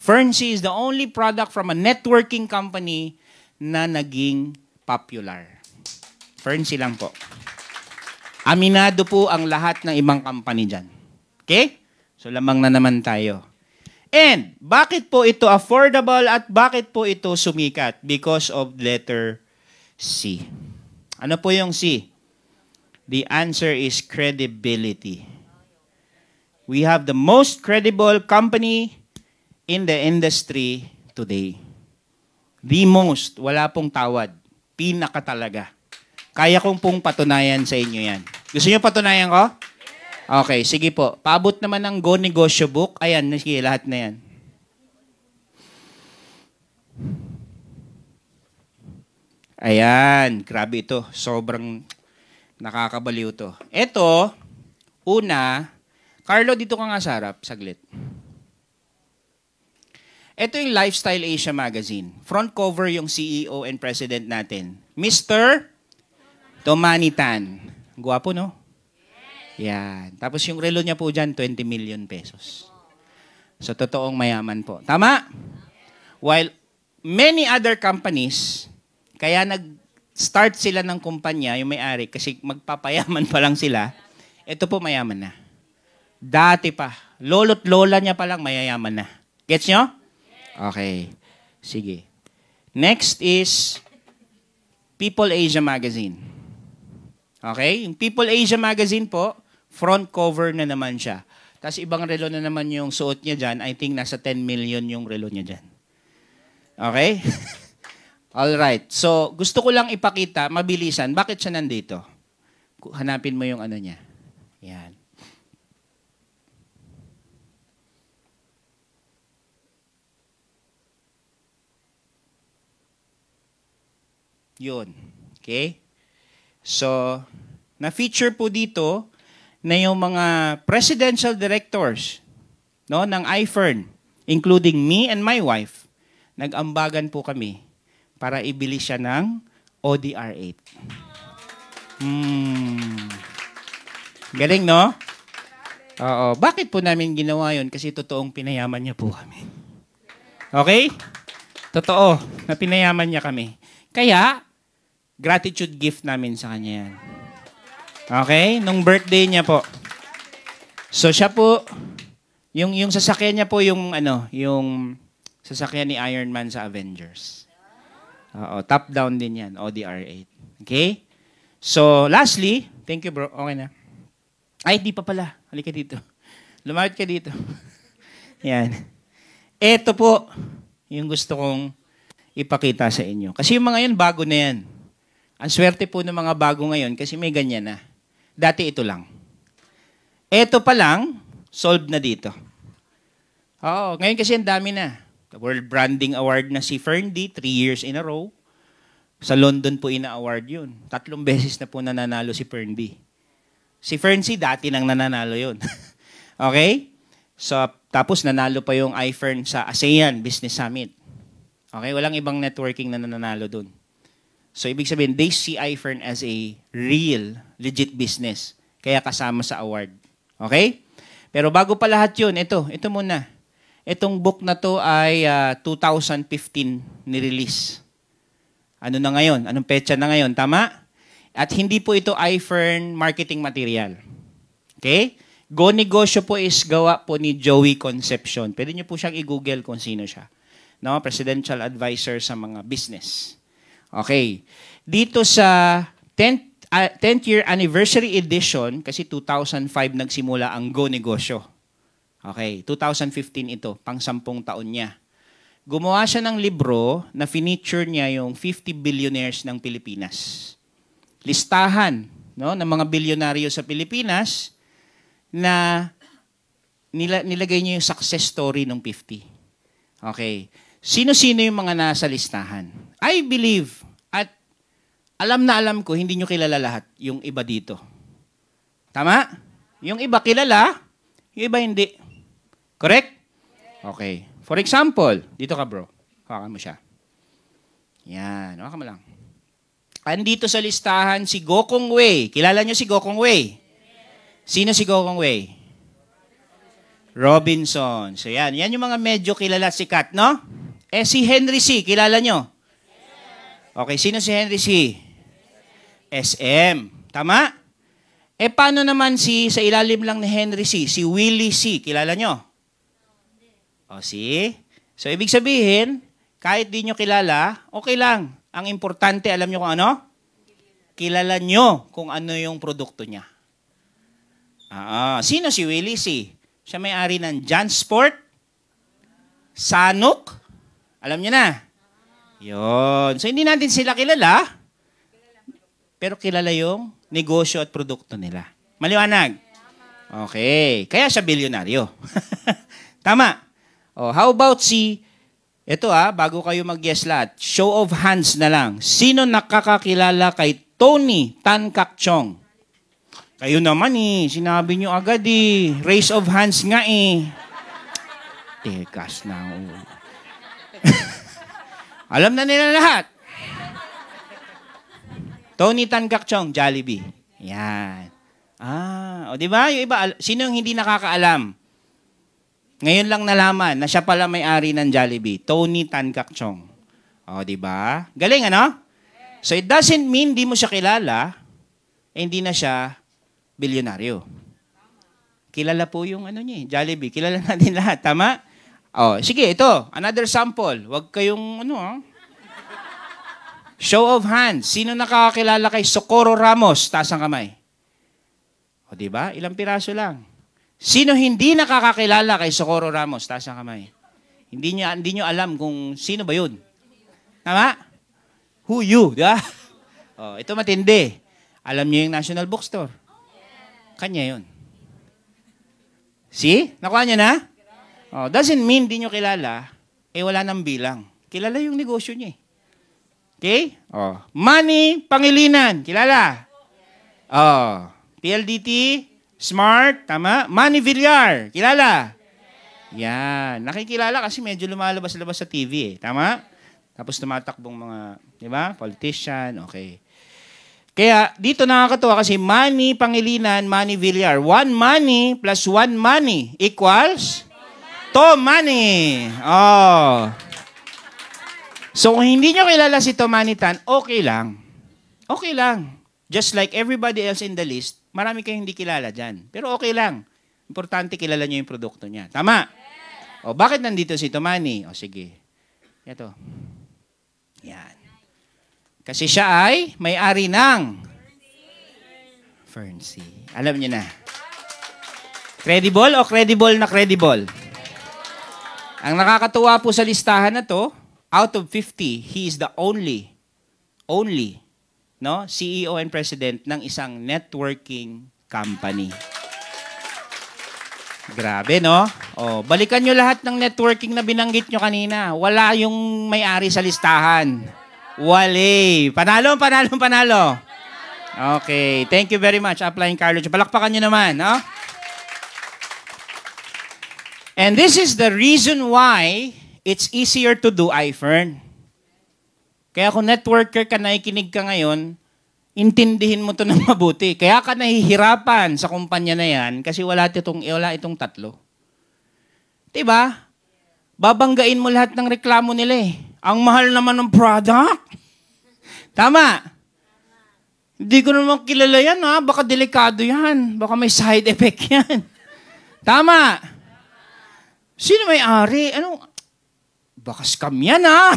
Ferncy is the only product from a networking company na naging popular. Ferncy lang po. Aminado po ang lahat ng ibang company dyan. Okay? So lamang na naman tayo. And bakit po ito affordable at bakit po ito sumikat? Because of letter C. Ano po yung C? The answer is credibility. We have the most credible company in the industry today. The most, wala pong tawad. Pinaka talaga. Kaya kong pong patunayan sa inyo yan. Gusto nyo patunayan ko? Okay, sige po. Paabot naman ng Go Negosyo Book. Ayan, sige, lahat na yan. Ayan, grabe ito. Sobrang nakakabaliw to. Ito, una, Carlo, dito ka nga sa harap, saglit. Ito yung Lifestyle Asia Magazine. Front cover yung CEO and president natin. Mr. Tomani Guwapo, no? Yan. Tapos yung relo niya po dyan, 20 million pesos. So, totoong mayaman po. Tama? While many other companies, kaya nag-start sila ng kumpanya, yung may-ari, kasi magpapayaman pa lang sila, ito po mayaman na. Dati pa. Lolo't lola niya pa lang, mayayaman na. Gets nyo? Okay. Sige. Next is People Asia Magazine. Okay? Yung People Asia Magazine po, front cover na naman siya. Tapos ibang relo na naman yung suot niya dyan. I think nasa 10 million yung relo niya dyan. Okay? <laughs> All right. So, gusto ko lang ipakita, mabilisan, bakit siya nandito? Hanapin mo yung ano niya. Yan. Yun. Okay? So, na-feature po dito na yung mga presidential directors no, ng iFern, including me and my wife, nag-ambagan po kami para ibili siya ng ODR8. Hmm. Galing, no? Oo. Bakit po namin ginawa yon? Kasi totoong pinayaman niya po kami. Okay? Totoo na pinayaman niya kami. Kaya, gratitude gift namin sa kanya yan. Okay? Nung birthday niya po. So siya po, yung, yung sasakyan niya po yung ano, yung sasakyan ni Iron Man sa Avengers. Oo, top down din yan, Audi r 8 Okay? So, lastly, thank you bro, okay na. Ay, di pa pala. Halika dito. Lumawit ka dito. <laughs> yan. Ito po, yung gusto kong ipakita sa inyo. Kasi yung mga yun, bago na yan. Ang swerte po ng mga bago ngayon kasi may ganyan na. Dati ito lang. Ito pa lang, solved na dito. Oo, ngayon kasi ang dami na. The World Branding Award na si Ferndy, three years in a row. Sa London po ina-award yun. Tatlong beses na po nananalo si Ferndy. Si Ferndy, dati nang nananalo yun. <laughs> okay? So, tapos nanalo pa yung iFern sa ASEAN Business Summit. Okay, walang ibang networking na nananalo doon. So, ibig sabihin, they see iFern as a real, legit business. Kaya kasama sa award. Okay? Pero bago pa lahat yun, ito, ito muna. Itong book na to ay uh, ah, 2015 ni-release. Ano na ngayon? Anong petsa na ngayon? Tama? At hindi po ito iFern marketing material. Okay? Go Negosyo po is gawa po ni Joey Concepcion. Pwede niyo po siyang i-google kung sino siya. No? Presidential advisor sa mga business. Okay. Dito sa 10th uh, 10 year anniversary edition kasi 2005 nagsimula ang Go Negosyo. Okay, 2015 ito, pang sampung taon niya. Gumawa siya ng libro na finiture niya yung 50 billionaires ng Pilipinas. Listahan no, ng mga bilyonaryo sa Pilipinas na nila, nilagay niya yung success story ng 50. Okay. Sino-sino yung mga nasa listahan? I believe at alam na alam ko, hindi nyo kilala lahat yung iba dito. Tama? Yung iba kilala, yung iba hindi. Correct? Okay. For example, dito ka bro. Hawakan mo siya. Yan. Hawakan mo lang. Andito sa listahan si Gokong Wei. Kilala nyo si Gokong Wei? Sino si Gokong Wei? Robinson. So yan. Yan yung mga medyo kilala sikat, no? Eh si Henry C. Kilala nyo? Okay, sino si Henry C? SM. Tama? Eh, paano naman si, sa ilalim lang ni Henry C, si Willie C, kilala nyo? O, si? So, ibig sabihin, kahit di nyo kilala, okay lang. Ang importante, alam nyo kung ano? Kilala nyo kung ano yung produkto niya. Ah, ah. sino si Willie C? Siya may-ari ng Jansport, Sanok? alam nyo na, yun. So, hindi natin sila kilala, pero kilala yung negosyo at produkto nila. Maliwanag? Okay. Kaya siya bilyonaryo. <laughs> Tama. Oh, how about si, ito ah, bago kayo mag-guess lahat, show of hands na lang. Sino nakakakilala kay Tony Tan Kak Chong? Kayo naman eh, sinabi nyo agad eh. Raise of hands nga eh. Tekas na. Oh. Alam na nila lahat. Tony Tan Gakchong, Jollibee. Yan. Ah, o di ba? Yung iba, sino yung hindi nakakaalam? Ngayon lang nalaman na siya pala may-ari ng Jollibee, Tony Tan Gakchong. O di ba? Galing ano? So it doesn't mean hindi mo siya kilala, eh, hindi na siya bilyonaryo. Kilala po yung ano niya, eh, Jollibee. Kilala <laughs> natin lahat, tama? Oh, sige, ito. Another sample. Huwag kayong ano, oh. Show of hands. Sino nakakakilala kay Socorro Ramos? Taas ang kamay. O, di ba? Ilang piraso lang. Sino hindi nakakakilala kay Socorro Ramos? Taas ang kamay. Hindi niyo, hindi niyo alam kung sino ba yun. Tama? Who you, di ba? <laughs> Oh, ito matindi. Alam niyo yung National Bookstore. Kanya yun. See? Nakuha niyo na? Oh, doesn't mean di nyo kilala, eh wala nang bilang. Kilala yung negosyo niya eh. Okay? Oh. Money, pangilinan. Kilala? Oh. PLDT, smart, tama? Money Villar. Kilala? Yan. Nakikilala kasi medyo lumalabas-labas sa TV eh. Tama? Tapos tumatakbong mga, di ba? Politician, okay. Kaya dito nakakatuwa kasi money, pangilinan, money, Villar. One money plus one money equals Tomani. Oh. So kung hindi nyo kilala si Tomani Tan, okay lang. Okay lang. Just like everybody else in the list, marami kayong hindi kilala dyan. Pero okay lang. Importante kilala nyo yung produkto niya. Tama? O, bakit nandito si Tomani? O, sige. Ito. Yan. Kasi siya ay may-ari ng Fernsey. Alam niyo na. Credible o credible na credible? Ang nakakatuwa po sa listahan na to, out of 50, he is the only, only, no, CEO and president ng isang networking company. Grabe, no? Oh, balikan nyo lahat ng networking na binanggit nyo kanina. Wala yung may-ari sa listahan. Wale. Panalo, panalo, panalo. Okay. Thank you very much, Applying Carlo. Palakpakan nyo naman, no? And this is the reason why it's easier to do iFern. Kaya kung networker ka, na ikinig ka ngayon, intindihin mo to ng <laughs> mabuti. Kaya ka nahihirapan sa kumpanya na yan kasi wala itong, eh, wala itong tatlo. Diba? Babanggain mo lahat ng reklamo nila eh. Ang mahal naman ng product. Tama? Hindi ko naman kilala yan ha. Baka delikado yan. Baka may side effect <laughs> yan. Tama? Sino may ari? Ano? Baka scam yan ha?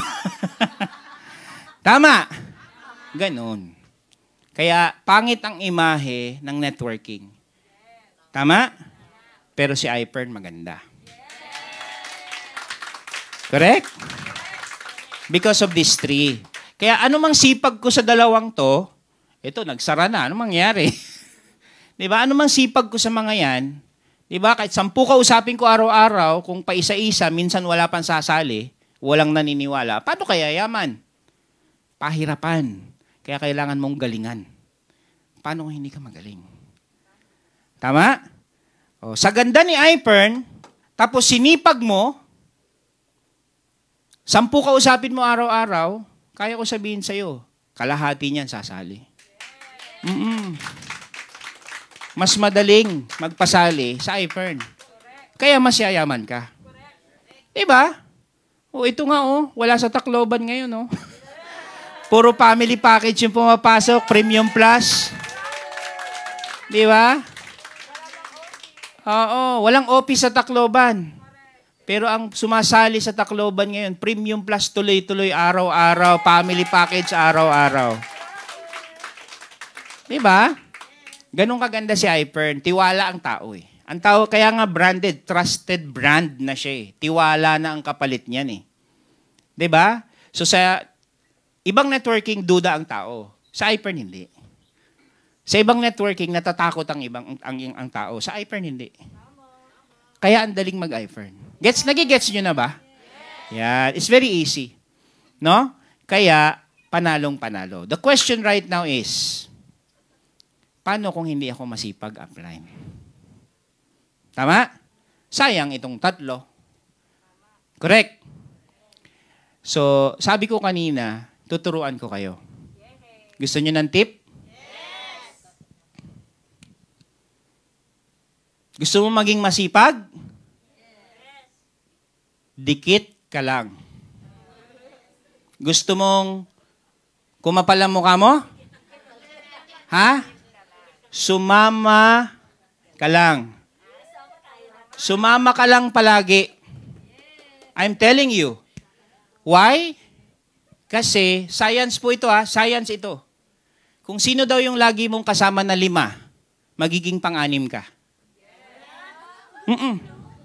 <laughs> Tama. Ganon. Kaya pangit ang imahe ng networking. Tama? Pero si Iper maganda. Correct? Because of these three. Kaya ano mang sipag ko sa dalawang to, ito, nagsara na. Ano mangyari? <laughs> di ba? Ano mang sipag ko sa mga yan, Di ba? Kahit sampu usapin ko araw-araw, kung paisa-isa, minsan wala pang sasali, walang naniniwala, paano kaya yaman? Pahirapan. Kaya kailangan mong galingan. Paano kung hindi ka magaling? Tama? O, sa ganda ni Ipern, tapos sinipag mo, sampu usapin mo araw-araw, kaya ko sabihin sa'yo, kalahati niyan sasali. Mm-mm mas madaling magpasali sa Ifern. Kaya mas yayaman ka. Diba? O oh, ito nga oh, wala sa Tacloban ngayon oh. <laughs> Puro family package yung pumapasok, premium plus. Di ba? Oo, walang office sa Tacloban. Pero ang sumasali sa Tacloban ngayon, premium plus tuloy-tuloy araw-araw, family package araw-araw. 'Di ba? Ganun kaganda si Hypern. Tiwala ang tao eh. Ang tao, kaya nga branded, trusted brand na siya eh. Tiwala na ang kapalit niyan eh. ba? Diba? So sa ibang networking, duda ang tao. Sa Hypern, hindi. Sa ibang networking, natatakot ang ibang ang, ang, ang tao. Sa Hypern, hindi. Kaya ang daling mag-Hypern. Gets, nagigets nyo na ba? Yeah, It's very easy. No? Kaya, panalong panalo. The question right now is, paano kung hindi ako masipag apply? Tama? Sayang itong tatlo. Correct? So, sabi ko kanina, tuturuan ko kayo. Gusto nyo ng tip? Yes! Gusto mo maging masipag? Yes! Dikit ka lang. Gusto mong kumapal ang mukha mo? Ha? Sumama ka lang. Sumama ka lang palagi. I'm telling you. Why? Kasi science po ito ha, science ito. Kung sino daw yung lagi mong kasama na lima, magiging pang-anim ka. Mm-mm.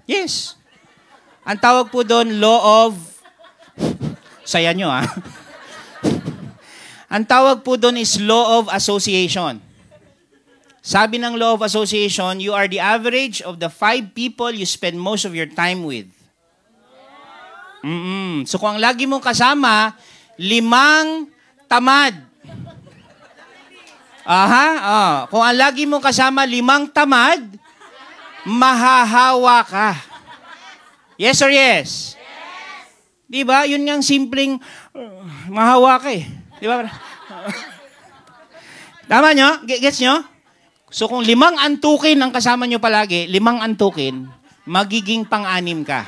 Yes. Ang tawag po doon, law of... <laughs> Saya nyo ha. <laughs> Ang tawag po doon is law of association. Sabi ng Law of Association, you are the average of the five people you spend most of your time with. Mm-mm. So kung ang lagi mong kasama, limang tamad. Aha, oh. Kung ang lagi mong kasama, limang tamad, mahahawa ka. Yes or yes? Yes. Di ba? Yun nga simpleng uh, mahawa ka eh. Di ba? <laughs> Tama nyo? Gets nyo? So kung limang antukin ang kasama nyo palagi, limang antukin, magiging pang-anim ka.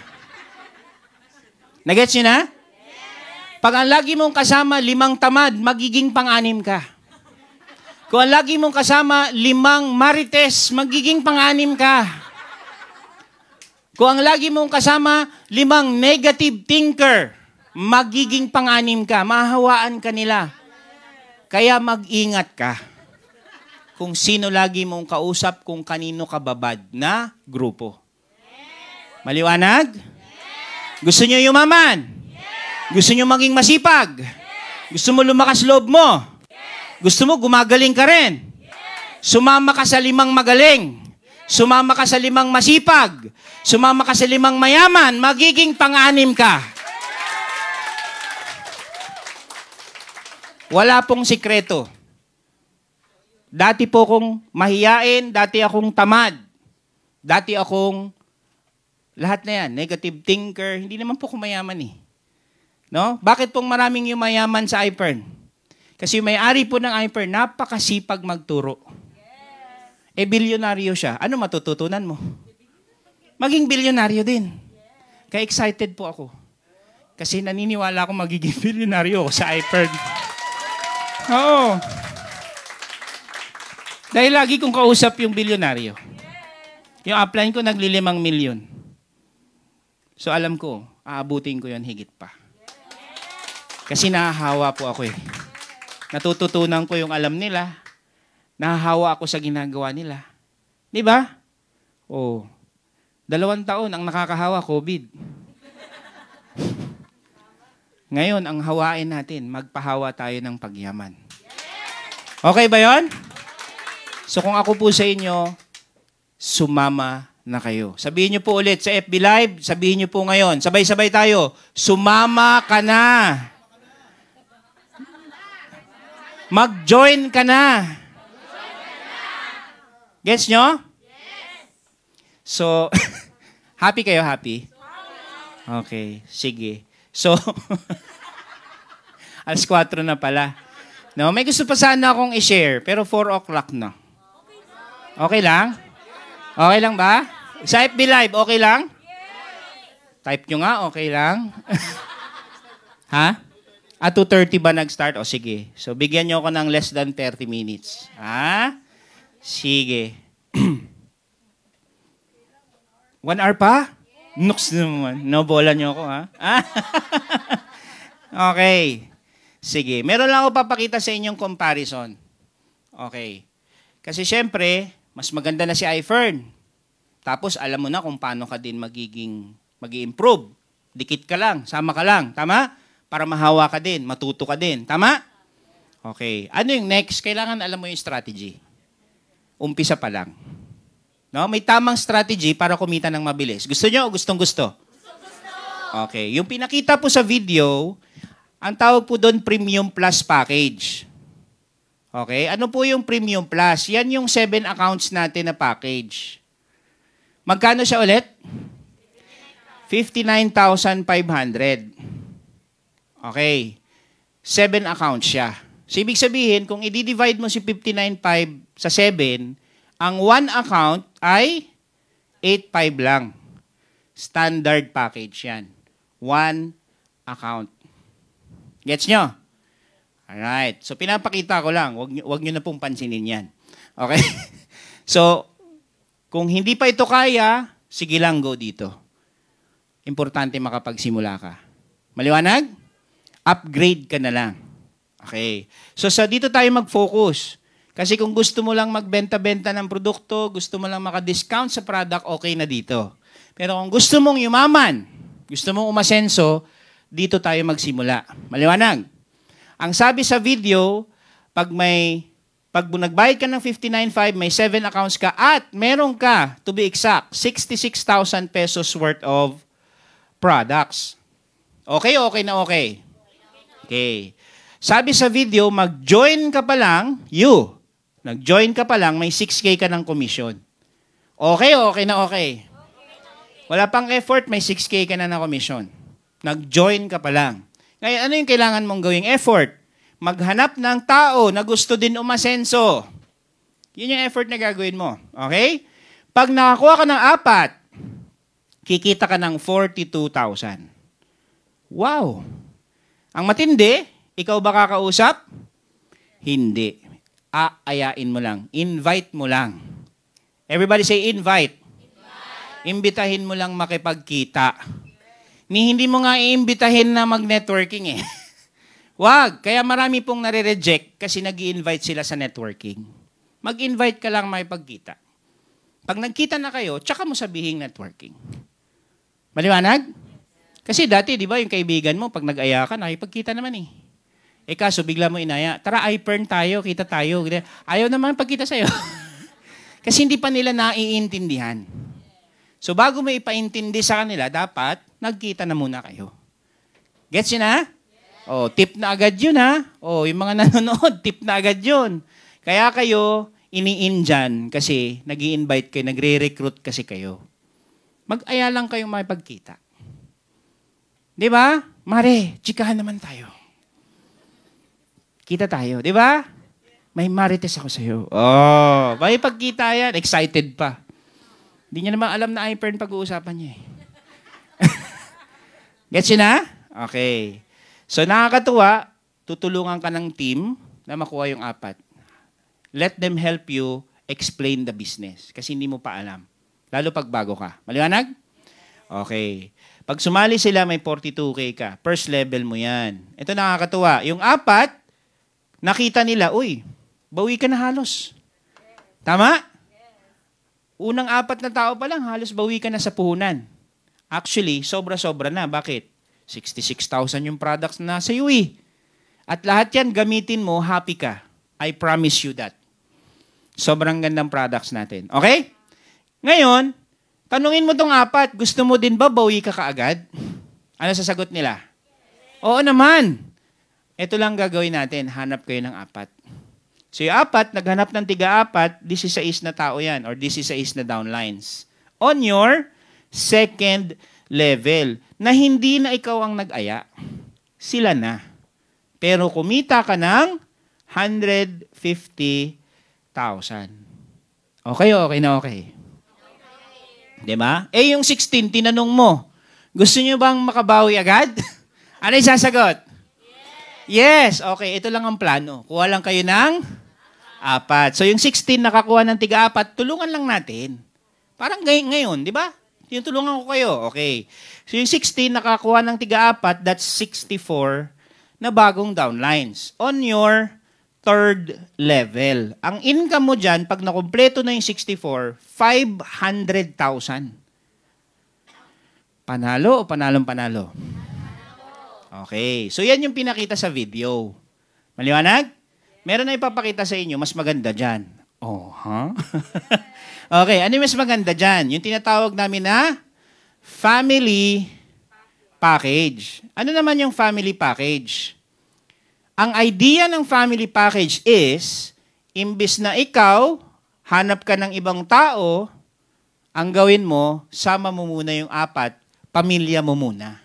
Nagets nyo na? Pag ang lagi mong kasama limang tamad, magiging pang-anim ka. Kung ang lagi mong kasama limang marites, magiging pang-anim ka. Kung ang lagi mong kasama limang negative thinker, magiging pang-anim ka, mahahawaan ka nila. Kaya mag-ingat ka kung sino lagi mong kausap, kung kanino ka babad na grupo. Maliwanag? Gusto nyo yumaman? Gusto nyo maging masipag? Gusto mo lumakas loob mo? Gusto mo gumagaling ka rin? Yes. Sumama ka sa limang magaling. Yes. Sumama ka sa limang masipag. Sumama ka sa limang mayaman. Magiging pang-anim ka. Wala pong sikreto. Dati po kong mahiyain, dati akong tamad. Dati akong lahat na yan, negative thinker. Hindi naman po kumayaman eh. No? Bakit pong maraming yung mayaman sa IPERN? Kasi may-ari po ng IPERN, napakasipag magturo. Yes. E bilyonaryo siya. Ano matututunan mo? Maging bilyonaryo din. Yes. Kaya excited po ako. Kasi naniniwala ako magiging <laughs> bilyonaryo ako sa IPERN. Oo. Oh. Dahil lagi kong kausap yung bilyonaryo. Yung upline ko naglilimang milyon. So alam ko, aabutin ko yan higit pa. Kasi nahahawa po ako eh. Natututunan ko yung alam nila. Nahahawa ako sa ginagawa nila. Di ba? Oh, dalawang taon ang nakakahawa, COVID. Ngayon, ang hawain natin, magpahawa tayo ng pagyaman. Okay ba yon? So kung ako po sa inyo, sumama na kayo. Sabihin niyo po ulit sa FB Live, sabihin niyo po ngayon. Sabay-sabay tayo. Sumama ka na. Mag-join ka na. Gets nyo? Yes. So, <laughs> happy kayo, happy? Okay, sige. So, <laughs> alas 4 na pala. No, may gusto pa sana akong i-share, pero 4 o'clock na. No? Okay lang? Okay lang ba? Sa FB Live, okay lang? Type nyo nga, okay lang? <laughs> ha? At 2.30 ba nag-start? O sige. So bigyan nyo ako ng less than 30 minutes. Ha? Sige. <clears throat> One hour pa? Nuks naman. Nobola nyo ako, ha? <laughs> okay. Sige. Meron lang ako papakita sa inyong comparison. Okay. Kasi syempre, mas maganda na si iFern. Tapos alam mo na kung paano ka din magiging mag improve Dikit ka lang, sama ka lang, tama? Para mahawa ka din, matuto ka din, tama? Okay. Ano yung next? Kailangan alam mo yung strategy. Umpisa pa lang. No? May tamang strategy para kumita ng mabilis. Gusto nyo o gustong gusto? Okay. Yung pinakita po sa video, ang tawag po doon premium plus package. Okay? Ano po yung Premium Plus? Yan yung 7 accounts natin na package. Magkano siya ulit? 59,500. Okay. 7 accounts siya. So, ibig sabihin, kung i-divide mo si 59,500 sa 7, ang 1 account ay 8,500 lang. Standard package yan. 1 account. Gets nyo? Alright. So pinapakita ko lang, wag wag niyo na pong pansinin 'yan. Okay? <laughs> so kung hindi pa ito kaya, sige lang go dito. Importante makapagsimula ka. Maliwanag? Upgrade ka na lang. Okay. So sa dito tayo mag-focus. Kasi kung gusto mo lang magbenta-benta ng produkto, gusto mo lang maka-discount sa product, okay na dito. Pero kung gusto mong yumaman, gusto mong umasenso, dito tayo magsimula. Maliwanag? Ang sabi sa video, pag may pag nagbayad ka ng 59.5, may 7 accounts ka at meron ka, to be exact, 66,000 pesos worth of products. Okay, okay na okay. Okay. Sabi sa video, mag-join ka pa lang, you, nag-join ka pa lang, may 6K ka ng commission. Okay, okay na okay. Wala pang effort, may 6K ka na na commission. Nag-join ka pa lang. Ngayon, ano yung kailangan mong gawing effort? Maghanap ng tao na gusto din umasenso. Yun yung effort na gagawin mo. Okay? Pag nakakuha ka ng apat, kikita ka ng 42,000. Wow! Ang matindi, ikaw ba kakausap? Hindi. Aayain mo lang. Invite mo lang. Everybody say invite. invite. Imbitahin mo lang makipagkita ni hindi mo nga iimbitahin na mag-networking eh. <laughs> Wag. Kaya marami pong nare-reject kasi nag invite sila sa networking. Mag-invite ka lang may pagkita. Pag nagkita na kayo, tsaka mo sabihin networking. Maliwanag? Kasi dati, di ba, yung kaibigan mo, pag nag-aya ka, nakipagkita naman eh. Eh kaso, bigla mo inaya, tara, iPern tayo, kita tayo. Ayaw naman pagkita sa'yo. <laughs> kasi hindi pa nila naiintindihan. So bago mo ipaintindi sa kanila, dapat nagkita na muna kayo. Gets yun na? Oh, tip na agad yun ha. Oh, yung mga <laughs> nanonood, tip na agad yun. Kaya kayo, iniin dyan kasi nag invite kayo, nagre-recruit kasi kayo. Mag-aya lang kayong may pagkita. Di ba? Mare, chikahan naman tayo. Kita tayo, di ba? May marites ako sa'yo. Oh, may pagkita yan. Excited pa. Hindi niya naman alam na iPern pag-uusapan niya eh. Gets na? Okay. So nakakatuwa, tutulungan ka ng team na makuha yung apat. Let them help you explain the business kasi hindi mo pa alam. Lalo pag bago ka. Maliwanag? Okay. Pag sumali sila, may 42K ka. First level mo yan. Ito nakakatuwa. Yung apat, nakita nila, uy, bawi ka na halos. Tama? Unang apat na tao pa lang, halos bawi ka na sa puhunan. Actually, sobra-sobra na. Bakit? 66,000 yung products na sa iyo e. At lahat yan, gamitin mo, happy ka. I promise you that. Sobrang gandang products natin. Okay? Ngayon, tanungin mo tong apat, gusto mo din ba bawi ka kaagad? Ano sasagot nila? Oo naman. Ito lang gagawin natin, hanap kayo ng apat. So yung apat, naghanap ng tiga-apat, this is a is na tao yan, or this is a is na downlines. On your second level na hindi na ikaw ang nag-aya. Sila na. Pero kumita ka ng 150,000. Okay, okay na okay. okay. 'Di ba? Eh yung 16 tinanong mo, gusto niyo bang makabawi agad? <laughs> ano 'yung sasagot? Yes. yes, okay, ito lang ang plano. Kuha lang kayo ng apat. So yung 16 nakakuha ng tiga apat, tulungan lang natin. Parang ngay- ngayon, 'di ba? Tinutulungan ko kayo. Okay. So yung 16, nakakuha ng tiga-apat, that's 64 na bagong downlines on your third level. Ang income mo dyan, pag nakumpleto na yung 64, 500,000. Panalo o panalong panalo? Okay. So yan yung pinakita sa video. Maliwanag? Meron na ipapakita sa inyo, mas maganda dyan. Oh, huh? <laughs> Okay, ano yung mas maganda dyan? Yung tinatawag namin na family package. Ano naman yung family package? Ang idea ng family package is, imbis na ikaw, hanap ka ng ibang tao, ang gawin mo, sama mo muna yung apat, pamilya mo muna.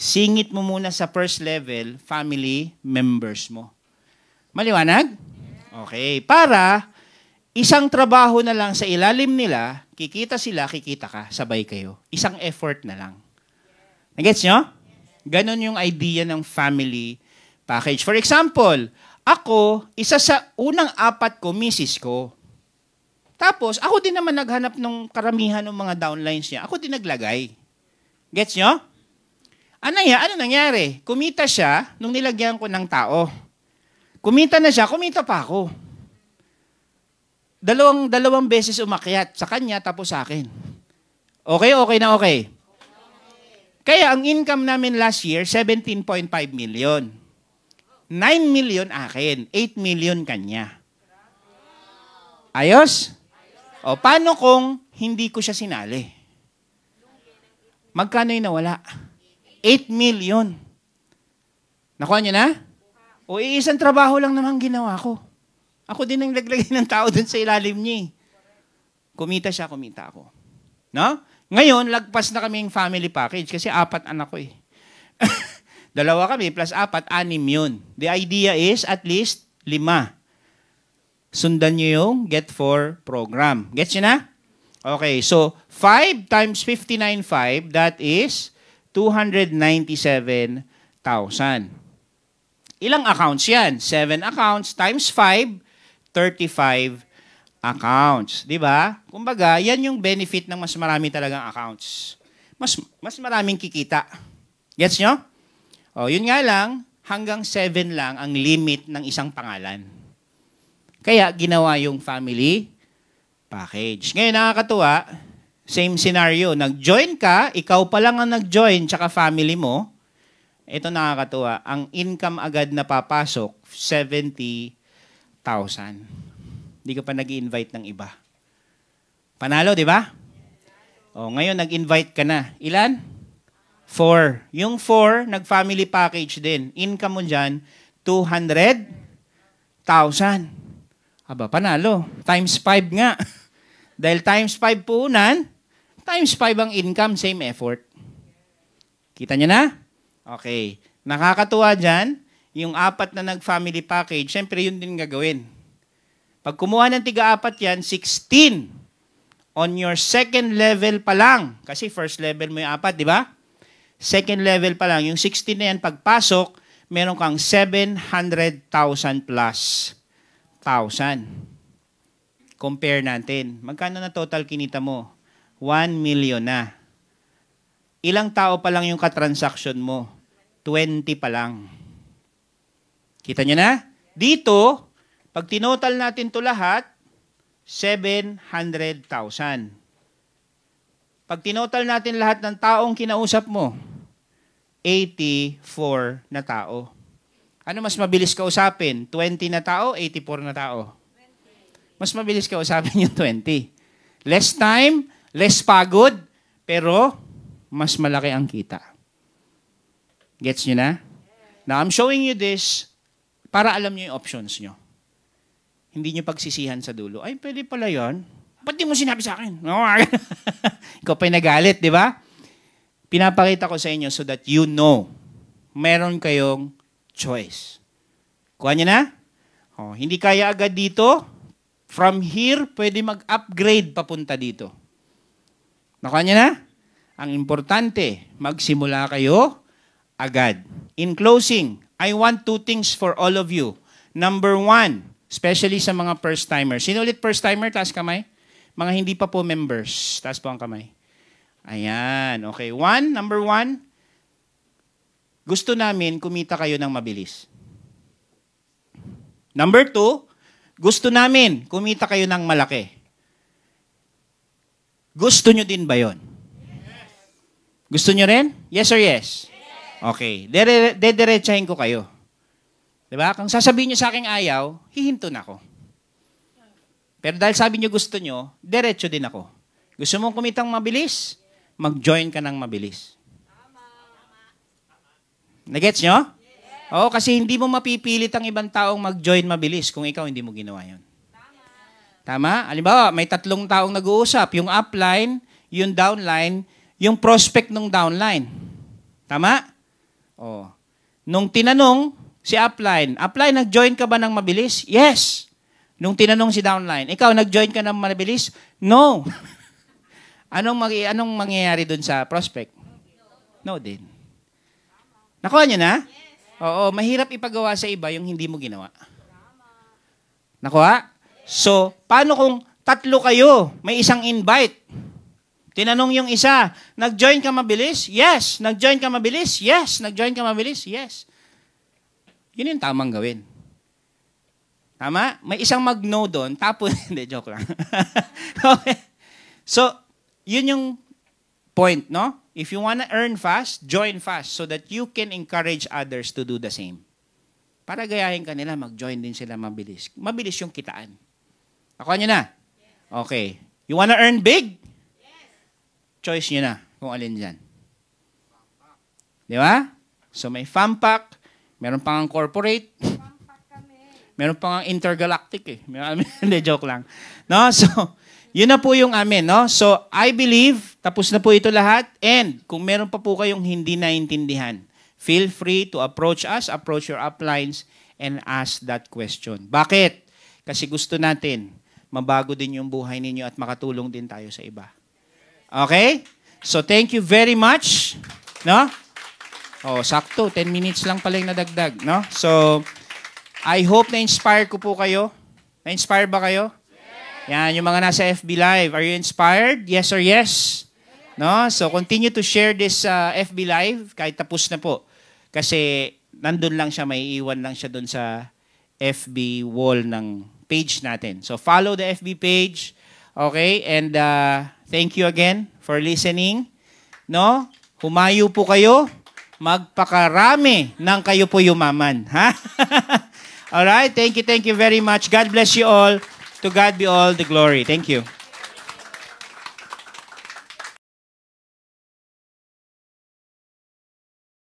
Singit mo muna sa first level, family members mo. Maliwanag? Okay. Para Isang trabaho na lang sa ilalim nila, kikita sila, kikita ka, sabay kayo. Isang effort na lang. Nag-gets nyo? Ganon yung idea ng family package. For example, ako, isa sa unang apat ko, misis ko. Tapos, ako din naman naghanap ng karamihan ng mga downlines niya. Ako din naglagay. Gets nyo? Ano, niya, ano nangyari? Kumita siya nung nilagyan ko ng tao. Kumita na siya, kumita pa ako. Dalawang, dalawang beses umakyat sa kanya tapos sa akin. Okay, okay na okay. Kaya ang income namin last year, 17.5 million. 9 million akin, 8 million kanya. Ayos? O, paano kung hindi ko siya sinali? Magkano yung nawala? 8 million. Nakuha niyo na? O, iisang trabaho lang naman ginawa ko. Ako din ang naglagay ng tao dun sa ilalim niya. Eh. Kumita siya, kumita ako. No? Ngayon, lagpas na kami yung family package kasi apat anak ko eh. <laughs> Dalawa kami plus apat, anim yun. The idea is at least lima. Sundan niyo yung Get 4 program. Gets nyo na? Okay, so 5 times 59.5, that is 297,000. Ilang accounts yan? 7 accounts times 5 35 accounts, 'di ba? Kumbaga, 'yan yung benefit ng mas marami talagang accounts. Mas mas maraming kikita. Gets nyo? Oh, yun nga lang, hanggang 7 lang ang limit ng isang pangalan. Kaya ginawa yung family package. Ngayon nakakatuwa, same scenario, nag-join ka, ikaw pa lang ang nag-join tsaka family mo. Ito nakakatuwa, ang income agad na papasok 70 1,000. Hindi ka pa nag invite ng iba. Panalo, di ba? O, oh, ngayon nag-invite ka na. Ilan? Four. Yung four, nag-family package din. Income mo dyan, 200,000. Aba, panalo. Times 5 nga. <laughs> Dahil times 5 puunan, times 5 ang income, same effort. Kita nyo na? Okay. Nakakatuwa dyan, yung apat na nag-family package, syempre yun din gagawin. Pag kumuha ng tiga-apat yan, 16 on your second level pa lang. Kasi first level mo yung apat, di ba? Second level pa lang. Yung 16 na yan, pagpasok, meron kang 700,000 plus. thousand. Compare natin. Magkano na total kinita mo? 1 million na. Ilang tao pa lang yung katransaksyon mo? 20 pa lang. Kita nyo na? Dito, pag tinotal natin to lahat, 700,000. Pag tinotal natin lahat ng taong kinausap mo, 84 na tao. Ano mas mabilis ka usapin? 20 na tao, 84 na tao? Mas mabilis ka usapin yung 20. Less time, less pagod, pero mas malaki ang kita. Gets nyo na? Now, I'm showing you this para alam nyo yung options nyo. Hindi nyo pagsisihan sa dulo. Ay, pwede pala yan. Ba't di mo sinabi sa akin? No. <laughs> Ikaw pa'y nagalit, di ba? Pinapakita ko sa inyo so that you know meron kayong choice. Kuha nyo na? Oh, hindi kaya agad dito. From here, pwede mag-upgrade papunta dito. Nakuha nyo na? Ang importante, magsimula kayo agad. In closing, I want two things for all of you. Number one, especially sa mga first timers Sino ulit first-timer? Taas kamay. Mga hindi pa po members. Taas po ang kamay. Ayan. Okay. One, number one, gusto namin kumita kayo ng mabilis. Number two, gusto namin kumita kayo ng malaki. Gusto nyo din ba yon? Yes. Gusto nyo rin? Yes or yes? Okay. Dere, dediretsahin ko kayo. Diba? Kung sasabihin nyo sa akin ayaw, hihinto na ako. Pero dahil sabi nyo gusto nyo, diretso din ako. Gusto mong kumitang mabilis? Mag-join ka ng mabilis. Nagets nyo? Oo, kasi hindi mo mapipilit ang ibang taong mag-join mabilis kung ikaw hindi mo ginawa yun. Tama? Tama? Alimbawa, may tatlong taong nag-uusap. Yung upline, yung downline, yung prospect ng downline. Tama? Oh. Nung tinanong si upline, upline, nag-join ka ba ng mabilis? Yes. Nung tinanong si downline, ikaw, nag-join ka ng mabilis? No. <laughs> anong, mag anong mangyayari dun sa prospect? No din. Nakuha niyo na? Oo, mahirap ipagawa sa iba yung hindi mo ginawa. Nakuha? So, paano kung tatlo kayo, may isang invite, Tinanong yung isa, nag-join ka mabilis? Yes. Nag-join ka mabilis? Yes. Nag-join ka mabilis? Yes. Yun yung tamang gawin. Tama? May isang mag-no doon, tapos, <laughs> hindi, joke lang. <laughs> okay. So, yun yung point, no? If you wanna earn fast, join fast so that you can encourage others to do the same. Para gayahin ka nila, mag-join din sila mabilis. Mabilis yung kitaan. Ako nyo na? Okay. You wanna earn big? choice nyo na kung alin dyan. Di ba? So may fan pack, meron pang ang corporate, <laughs> meron pang ang intergalactic eh. <laughs> Hindi, joke lang. No? So, <laughs> yun na po yung amin. No? So, I believe, tapos na po ito lahat. And kung meron pa po kayong hindi naintindihan, feel free to approach us, approach your uplines, and ask that question. Bakit? Kasi gusto natin mabago din yung buhay ninyo at makatulong din tayo sa iba. Okay? So thank you very much. No? Oh, sakto. 10 minutes lang pala yung nadagdag. No? So, I hope na-inspire ko po kayo. Na-inspire ba kayo? Yan, yung mga nasa FB Live. Are you inspired? Yes or yes? No? So, continue to share this uh, FB Live kahit tapos na po. Kasi, nandun lang siya, may iwan lang siya dun sa FB wall ng page natin. So, follow the FB page. Okay? And, uh, Thank you again for listening. No? Humayo po kayo. Magpakarami ng kayo po yumaman. Ha? <laughs> all right. Thank you. Thank you very much. God bless you all. To God be all the glory. Thank you.